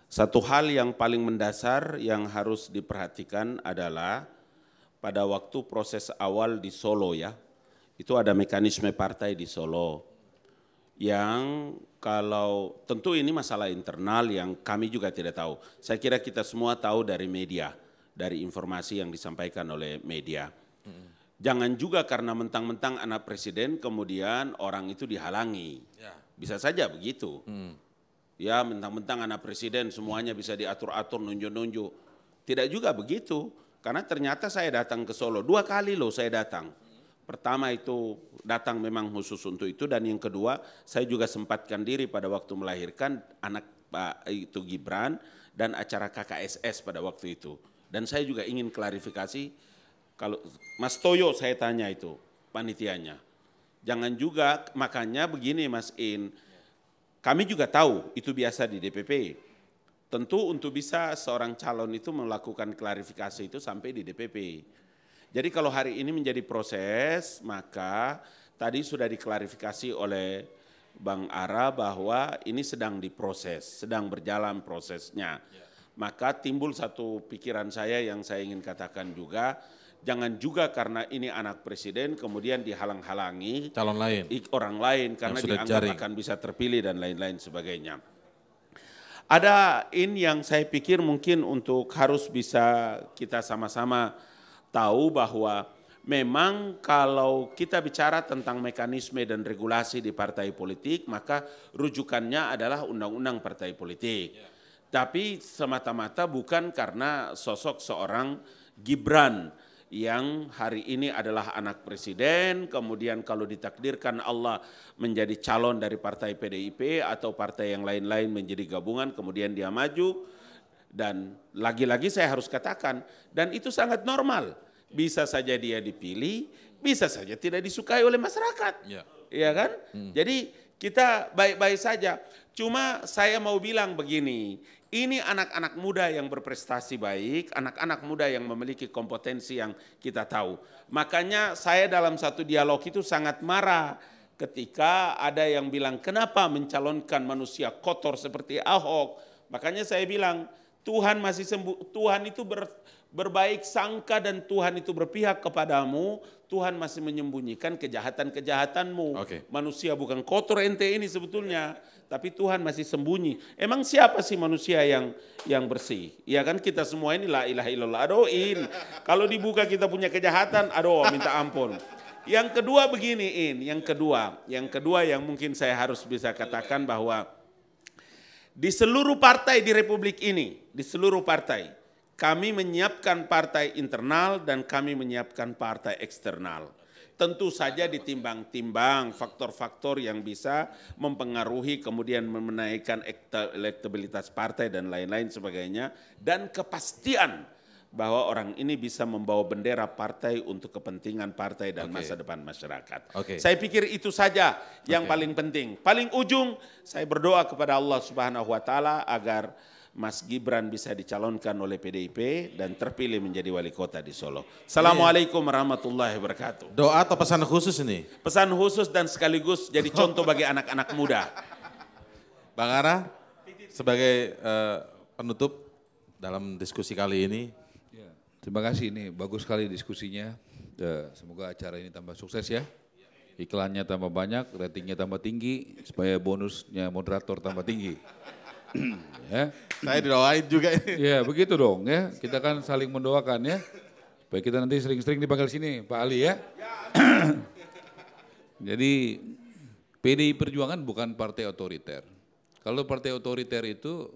Satu hal yang paling mendasar yang harus diperhatikan adalah pada waktu proses awal di Solo ya. Itu ada mekanisme partai di Solo yang kalau tentu ini masalah internal yang kami juga tidak tahu. Saya kira kita semua tahu dari media, dari informasi yang disampaikan oleh media. Jangan juga karena mentang-mentang anak presiden kemudian orang itu dihalangi. Ya. Bisa saja begitu. Mm. Ya mentang-mentang anak presiden semuanya bisa diatur-atur, nunjuk-nunjuk. Tidak juga begitu. Karena ternyata saya datang ke Solo, dua kali loh saya datang Pertama itu datang memang khusus untuk itu dan yang kedua saya juga sempatkan diri pada waktu melahirkan anak Pak itu Gibran dan acara KKSS pada waktu itu. Dan saya juga ingin klarifikasi kalau Mas Toyo saya tanya itu panitianya. Jangan juga makanya begini Mas In. Kami juga tahu itu biasa di DPP. Tentu untuk bisa seorang calon itu melakukan klarifikasi itu sampai di DPP. Jadi kalau hari ini menjadi proses, maka tadi sudah diklarifikasi oleh Bang Ara bahwa ini sedang diproses, sedang berjalan prosesnya. Ya. Maka timbul satu pikiran saya yang saya ingin katakan juga, jangan juga karena ini anak presiden kemudian dihalang-halangi calon lain, orang lain karena dianggap jaring. akan bisa terpilih dan lain-lain sebagainya. Ada in yang saya pikir mungkin untuk harus bisa kita sama-sama tahu bahwa memang kalau kita bicara tentang mekanisme dan regulasi di partai politik, maka rujukannya adalah undang-undang partai politik. Ya. Tapi semata-mata bukan karena sosok seorang Gibran yang hari ini adalah anak presiden, kemudian kalau ditakdirkan Allah menjadi calon dari partai PDIP atau partai yang lain-lain menjadi gabungan, kemudian dia maju. Dan lagi-lagi saya harus katakan, dan itu sangat normal bisa saja dia dipilih, bisa saja tidak disukai oleh masyarakat. Ya, ya kan? Hmm. Jadi kita baik-baik saja. Cuma saya mau bilang begini, ini anak-anak muda yang berprestasi baik, anak-anak muda yang memiliki kompetensi yang kita tahu. Makanya saya dalam satu dialog itu sangat marah ketika ada yang bilang kenapa mencalonkan manusia kotor seperti Ahok. Makanya saya bilang Tuhan masih sembuh, Tuhan itu ber, berbaik sangka dan Tuhan itu berpihak kepadamu, Tuhan masih menyembunyikan kejahatan-kejahatanmu. Okay. Manusia bukan kotor ente ini sebetulnya, tapi Tuhan masih sembunyi. Emang siapa sih manusia yang yang bersih? Ya kan kita semua ini la ilaha illallah. Adoin. Kalau dibuka kita punya kejahatan, aduh minta ampun. Yang kedua begini in. yang kedua, yang kedua yang mungkin saya harus bisa katakan bahwa di seluruh partai di republik ini, di seluruh partai kami menyiapkan partai internal dan kami menyiapkan partai eksternal. Tentu saja ditimbang-timbang faktor-faktor yang bisa mempengaruhi kemudian menaikkan elektabilitas partai dan lain-lain sebagainya. Dan kepastian bahwa orang ini bisa membawa bendera partai untuk kepentingan partai dan okay. masa depan masyarakat. Okay. Saya pikir itu saja yang okay. paling penting. Paling ujung saya berdoa kepada Allah Subhanahu wa taala agar Mas Gibran bisa dicalonkan oleh PDIP dan terpilih menjadi wali kota di Solo. Iya. Assalamualaikum warahmatullahi wabarakatuh. Doa atau pesan khusus ini? Pesan khusus dan sekaligus jadi contoh bagi anak-anak muda. Bang Ara, sebagai uh, penutup dalam diskusi kali ini. Ya, terima kasih ini bagus sekali diskusinya. Ya, semoga acara ini tambah sukses ya. Iklannya tambah banyak, ratingnya tambah tinggi, supaya bonusnya moderator tambah tinggi. ya. Saya didoain juga ini. Ya begitu dong ya, kita kan saling mendoakan ya. Supaya kita nanti sering-sering dipanggil sini Pak Ali ya. Jadi PDI Perjuangan bukan partai otoriter. Kalau partai otoriter itu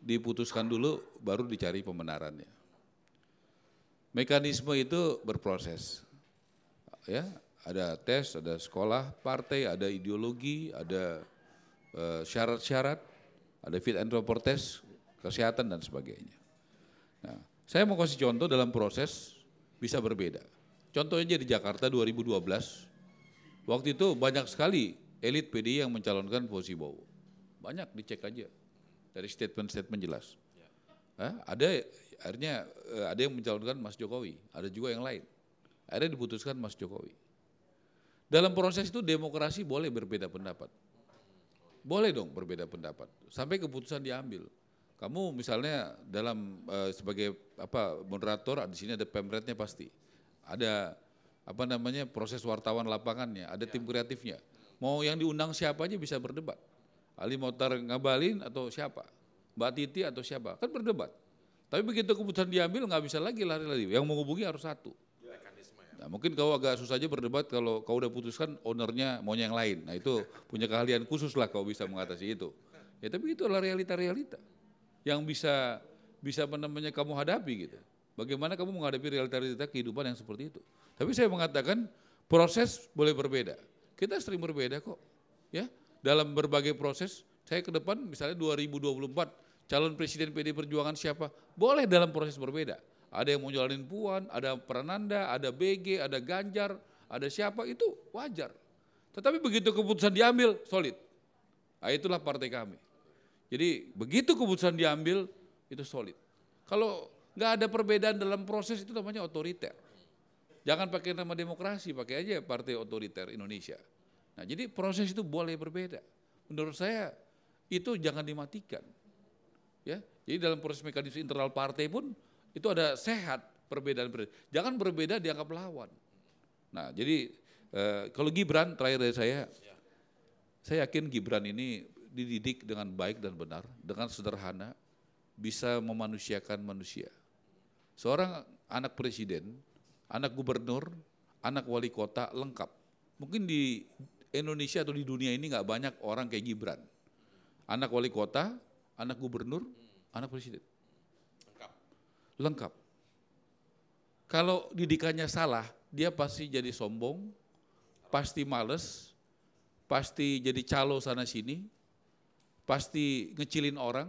diputuskan dulu baru dicari pembenarannya. Mekanisme itu berproses. Ya, ada tes, ada sekolah partai, ada ideologi, ada eh, syarat-syarat. Ada fit and proper test, kesehatan dan sebagainya. Nah, saya mau kasih contoh dalam proses bisa berbeda. Contohnya aja di Jakarta 2012, waktu itu banyak sekali elit PD yang mencalonkan posisi Bowo. Banyak, dicek aja dari statement-statement jelas. Ya. Hah? Ada akhirnya eh, ada yang mencalonkan Mas Jokowi, ada juga yang lain. Akhirnya diputuskan Mas Jokowi. Dalam proses itu demokrasi boleh berbeda pendapat boleh dong berbeda pendapat sampai keputusan diambil. Kamu misalnya dalam uh, sebagai apa moderator di sini ada pemretnya pasti, ada apa namanya proses wartawan lapangannya, ada ya. tim kreatifnya. Mau yang diundang siapa aja bisa berdebat. Ali Motar ngabalin atau siapa, Mbak Titi atau siapa, kan berdebat. Tapi begitu keputusan diambil nggak bisa lagi lari-lari. Yang menghubungi harus satu. Nah, mungkin kau agak susah aja berdebat kalau kau udah putuskan ownernya maunya yang lain. Nah itu punya keahlian khusus lah kau bisa mengatasi itu. Ya tapi itu adalah realita-realita yang bisa bisa namanya kamu hadapi gitu. Bagaimana kamu menghadapi realita-realita kehidupan yang seperti itu. Tapi saya mengatakan proses boleh berbeda. Kita sering berbeda kok. Ya, dalam berbagai proses saya ke depan misalnya 2024 calon presiden PD Perjuangan siapa? Boleh dalam proses berbeda ada yang mau jualin Puan, ada Prananda, ada BG, ada Ganjar, ada siapa itu wajar. Tetapi begitu keputusan diambil solid. Nah, itulah partai kami. Jadi begitu keputusan diambil itu solid. Kalau nggak ada perbedaan dalam proses itu namanya otoriter. Jangan pakai nama demokrasi, pakai aja partai otoriter Indonesia. Nah jadi proses itu boleh berbeda. Menurut saya itu jangan dimatikan. Ya, jadi dalam proses mekanisme internal partai pun itu ada sehat perbedaan perbedaan. Jangan berbeda dianggap lawan. Nah, jadi eh, kalau Gibran terakhir dari saya, saya yakin Gibran ini dididik dengan baik dan benar, dengan sederhana, bisa memanusiakan manusia. Seorang anak presiden, anak gubernur, anak wali kota lengkap. Mungkin di Indonesia atau di dunia ini nggak banyak orang kayak Gibran. Anak wali kota, anak gubernur, anak presiden lengkap. Kalau didikannya salah, dia pasti jadi sombong, pasti males, pasti jadi calo sana sini, pasti ngecilin orang,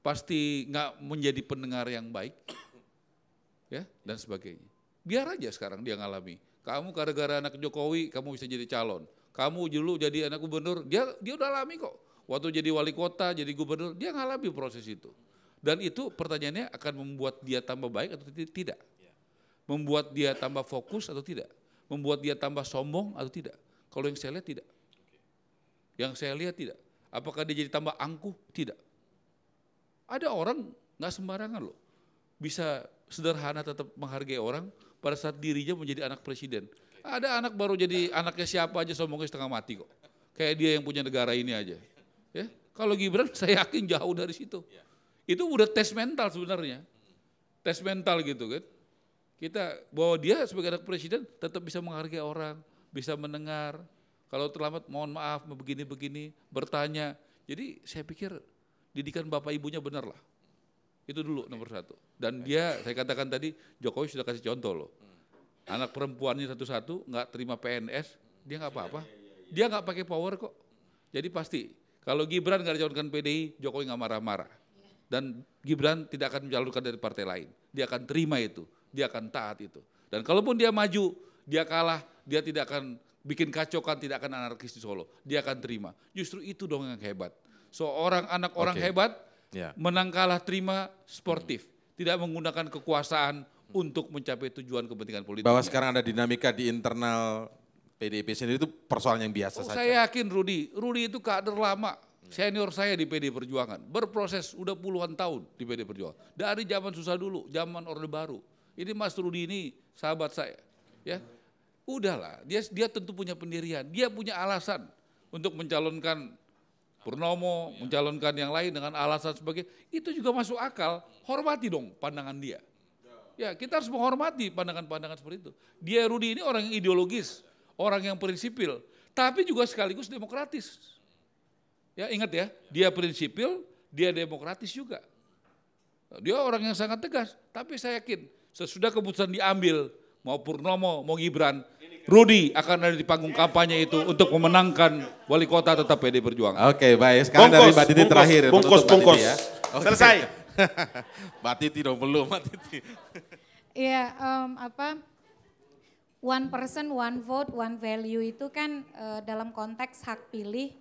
pasti nggak menjadi pendengar yang baik, ya dan sebagainya. Biar aja sekarang dia ngalami. Kamu gara-gara anak Jokowi, kamu bisa jadi calon. Kamu dulu jadi anak gubernur, dia dia udah alami kok. Waktu jadi wali kota, jadi gubernur, dia ngalami proses itu. Dan itu pertanyaannya akan membuat dia tambah baik atau tidak? Membuat dia tambah fokus atau tidak? Membuat dia tambah sombong atau tidak? Kalau yang saya lihat tidak. Yang saya lihat tidak. Apakah dia jadi tambah angkuh? Tidak. Ada orang nggak sembarangan loh. Bisa sederhana tetap menghargai orang pada saat dirinya menjadi anak presiden. Ada anak baru jadi anaknya siapa aja sombongnya setengah mati kok. Kayak dia yang punya negara ini aja. Ya, kalau Gibran saya yakin jauh dari situ. Iya. Itu udah tes mental sebenarnya. Tes mental gitu kan. Kita bahwa dia sebagai anak presiden tetap bisa menghargai orang, bisa mendengar. Kalau terlambat mohon maaf, begini-begini, bertanya. Jadi saya pikir didikan bapak ibunya benar lah. Itu dulu nomor satu. Dan dia, saya katakan tadi, Jokowi sudah kasih contoh loh. Hmm. Anak perempuannya satu-satu, nggak terima PNS, hmm. dia nggak apa-apa. Iya, iya, iya, dia nggak pakai power kok. Jadi pasti, kalau Gibran nggak dicalonkan PDI, Jokowi nggak marah-marah. Dan Gibran tidak akan menjalurkan dari partai lain. Dia akan terima itu, dia akan taat itu. Dan kalaupun dia maju, dia kalah, dia tidak akan bikin kacaukan, tidak akan anarkis di Solo. Dia akan terima. Justru itu dong yang hebat. Seorang anak orang okay. hebat yeah. menang kalah terima sportif, hmm. tidak menggunakan kekuasaan hmm. untuk mencapai tujuan kepentingan politik. Bahwa sekarang ada dinamika di internal PDIP sendiri itu persoalan yang biasa oh, saja. Saya yakin Rudi, Rudi itu kader lama, Iya. Senior saya di PD Perjuangan, berproses udah puluhan tahun di PD Perjuangan. Dari zaman susah dulu, zaman Orde Baru. Ini Mas Rudi ini sahabat saya. Ya, udahlah. Dia dia tentu punya pendirian. Dia punya alasan untuk mencalonkan Purnomo, iya. mencalonkan yang lain dengan alasan sebagai itu juga masuk akal. Hormati dong pandangan dia. Ya, kita harus menghormati pandangan-pandangan seperti itu. Dia Rudi ini orang yang ideologis, orang yang prinsipil, tapi juga sekaligus demokratis. Ya ingat ya, dia prinsipil, dia demokratis juga. Dia orang yang sangat tegas, tapi saya yakin sesudah keputusan diambil, mau Purnomo, mau Gibran, Rudi akan ada di panggung kampanye itu untuk memenangkan wali kota tetap PD Perjuangan. Oke, baik. Sekarang bungkos, dari Mbak Titi terakhir. Ya, bungkus, bungkus. Ya. Okay. Selesai. Mbak Titi dong belum, Mbak Titi. Iya, um, apa, one person, one vote, one value itu kan uh, dalam konteks hak pilih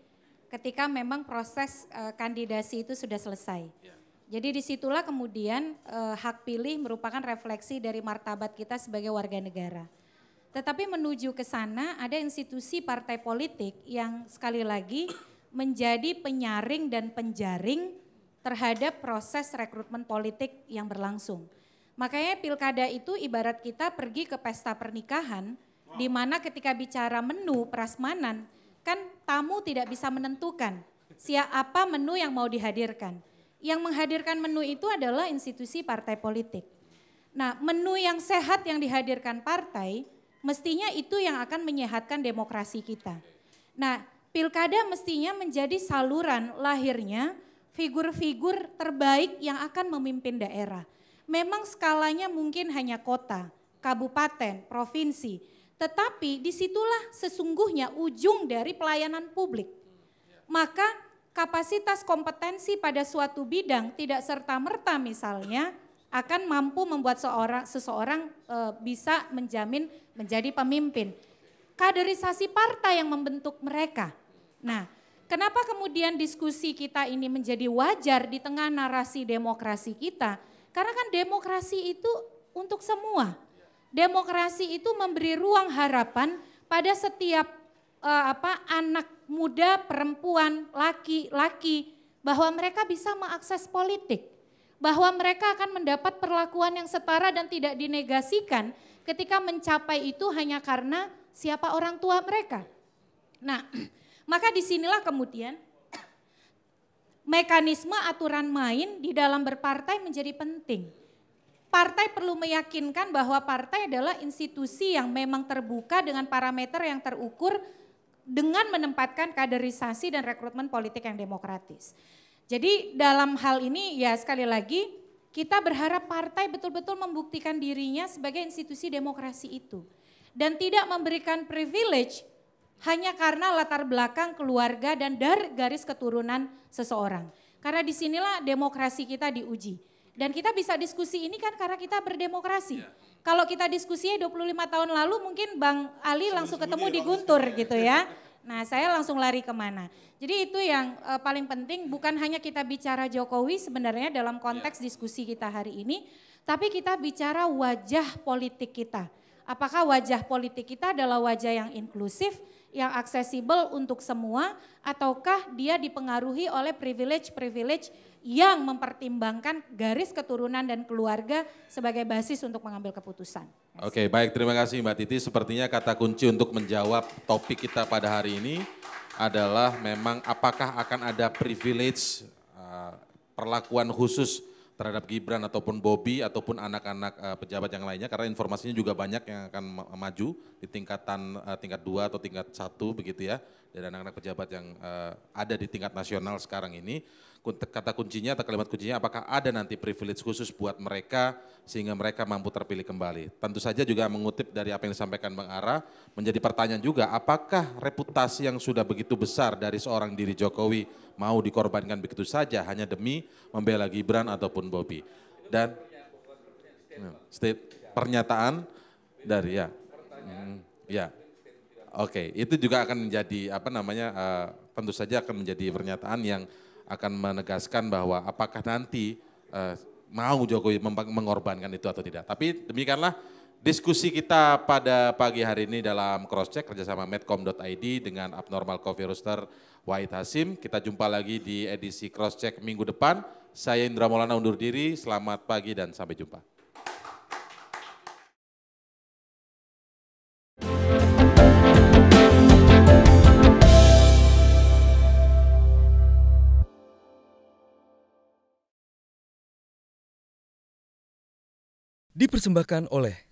ketika memang proses uh, kandidasi itu sudah selesai. Ya. Jadi disitulah kemudian uh, hak pilih merupakan refleksi dari martabat kita sebagai warga negara. Tetapi menuju ke sana ada institusi partai politik yang sekali lagi menjadi penyaring dan penjaring terhadap proses rekrutmen politik yang berlangsung. Makanya pilkada itu ibarat kita pergi ke pesta pernikahan, wow. di mana ketika bicara menu prasmanan kan tamu tidak bisa menentukan siapa menu yang mau dihadirkan. Yang menghadirkan menu itu adalah institusi partai politik. Nah, menu yang sehat yang dihadirkan partai mestinya itu yang akan menyehatkan demokrasi kita. Nah, pilkada mestinya menjadi saluran lahirnya figur-figur terbaik yang akan memimpin daerah. Memang skalanya mungkin hanya kota, kabupaten, provinsi, tetapi disitulah sesungguhnya ujung dari pelayanan publik. Maka kapasitas kompetensi pada suatu bidang tidak serta-merta misalnya akan mampu membuat seorang seseorang e, bisa menjamin menjadi pemimpin. Kaderisasi partai yang membentuk mereka. Nah, kenapa kemudian diskusi kita ini menjadi wajar di tengah narasi demokrasi kita? Karena kan demokrasi itu untuk semua demokrasi itu memberi ruang harapan pada setiap uh, apa anak muda, perempuan, laki-laki bahwa mereka bisa mengakses politik, bahwa mereka akan mendapat perlakuan yang setara dan tidak dinegasikan ketika mencapai itu hanya karena siapa orang tua mereka. Nah, maka disinilah kemudian mekanisme aturan main di dalam berpartai menjadi penting partai perlu meyakinkan bahwa partai adalah institusi yang memang terbuka dengan parameter yang terukur dengan menempatkan kaderisasi dan rekrutmen politik yang demokratis. Jadi dalam hal ini ya sekali lagi kita berharap partai betul-betul membuktikan dirinya sebagai institusi demokrasi itu dan tidak memberikan privilege hanya karena latar belakang keluarga dan dari garis keturunan seseorang. Karena disinilah demokrasi kita diuji dan kita bisa diskusi ini kan karena kita berdemokrasi. Yeah. Kalau kita diskusinya 25 tahun lalu mungkin Bang Ali langsung ketemu di Guntur gitu ya. Nah saya langsung lari kemana. Jadi itu yang uh, paling penting bukan hanya kita bicara Jokowi sebenarnya dalam konteks yeah. diskusi kita hari ini. Tapi kita bicara wajah politik kita. Apakah wajah politik kita adalah wajah yang inklusif, yang aksesibel untuk semua ataukah dia dipengaruhi oleh privilege-privilege yang mempertimbangkan garis keturunan dan keluarga sebagai basis untuk mengambil keputusan. Oke, okay, baik terima kasih Mbak Titi. Sepertinya kata kunci untuk menjawab topik kita pada hari ini adalah memang apakah akan ada privilege eh, perlakuan khusus terhadap Gibran ataupun Bobby ataupun anak-anak uh, pejabat yang lainnya karena informasinya juga banyak yang akan maju di tingkatan uh, tingkat dua atau tingkat satu begitu ya dan anak-anak pejabat yang uh, ada di tingkat nasional sekarang ini kata kuncinya atau kalimat kuncinya apakah ada nanti privilege khusus buat mereka sehingga mereka mampu terpilih kembali. Tentu saja juga mengutip dari apa yang disampaikan Bang Ara menjadi pertanyaan juga apakah reputasi yang sudah begitu besar dari seorang diri Jokowi mau dikorbankan begitu saja hanya demi membela Gibran ataupun Bobi. Dan hmm, state pernyataan dari ya. Hmm, ya. Oke, okay, itu juga akan menjadi apa namanya uh, tentu saja akan menjadi pernyataan yang akan menegaskan bahwa apakah nanti uh, mau Jokowi mengorbankan itu atau tidak. Tapi demikianlah diskusi kita pada pagi hari ini dalam cross check kerjasama medcom.id dengan abnormal coffee roaster Wahid Hasim. Kita jumpa lagi di edisi cross check minggu depan. Saya Indra Maulana undur diri, selamat pagi dan sampai jumpa. dipersembahkan oleh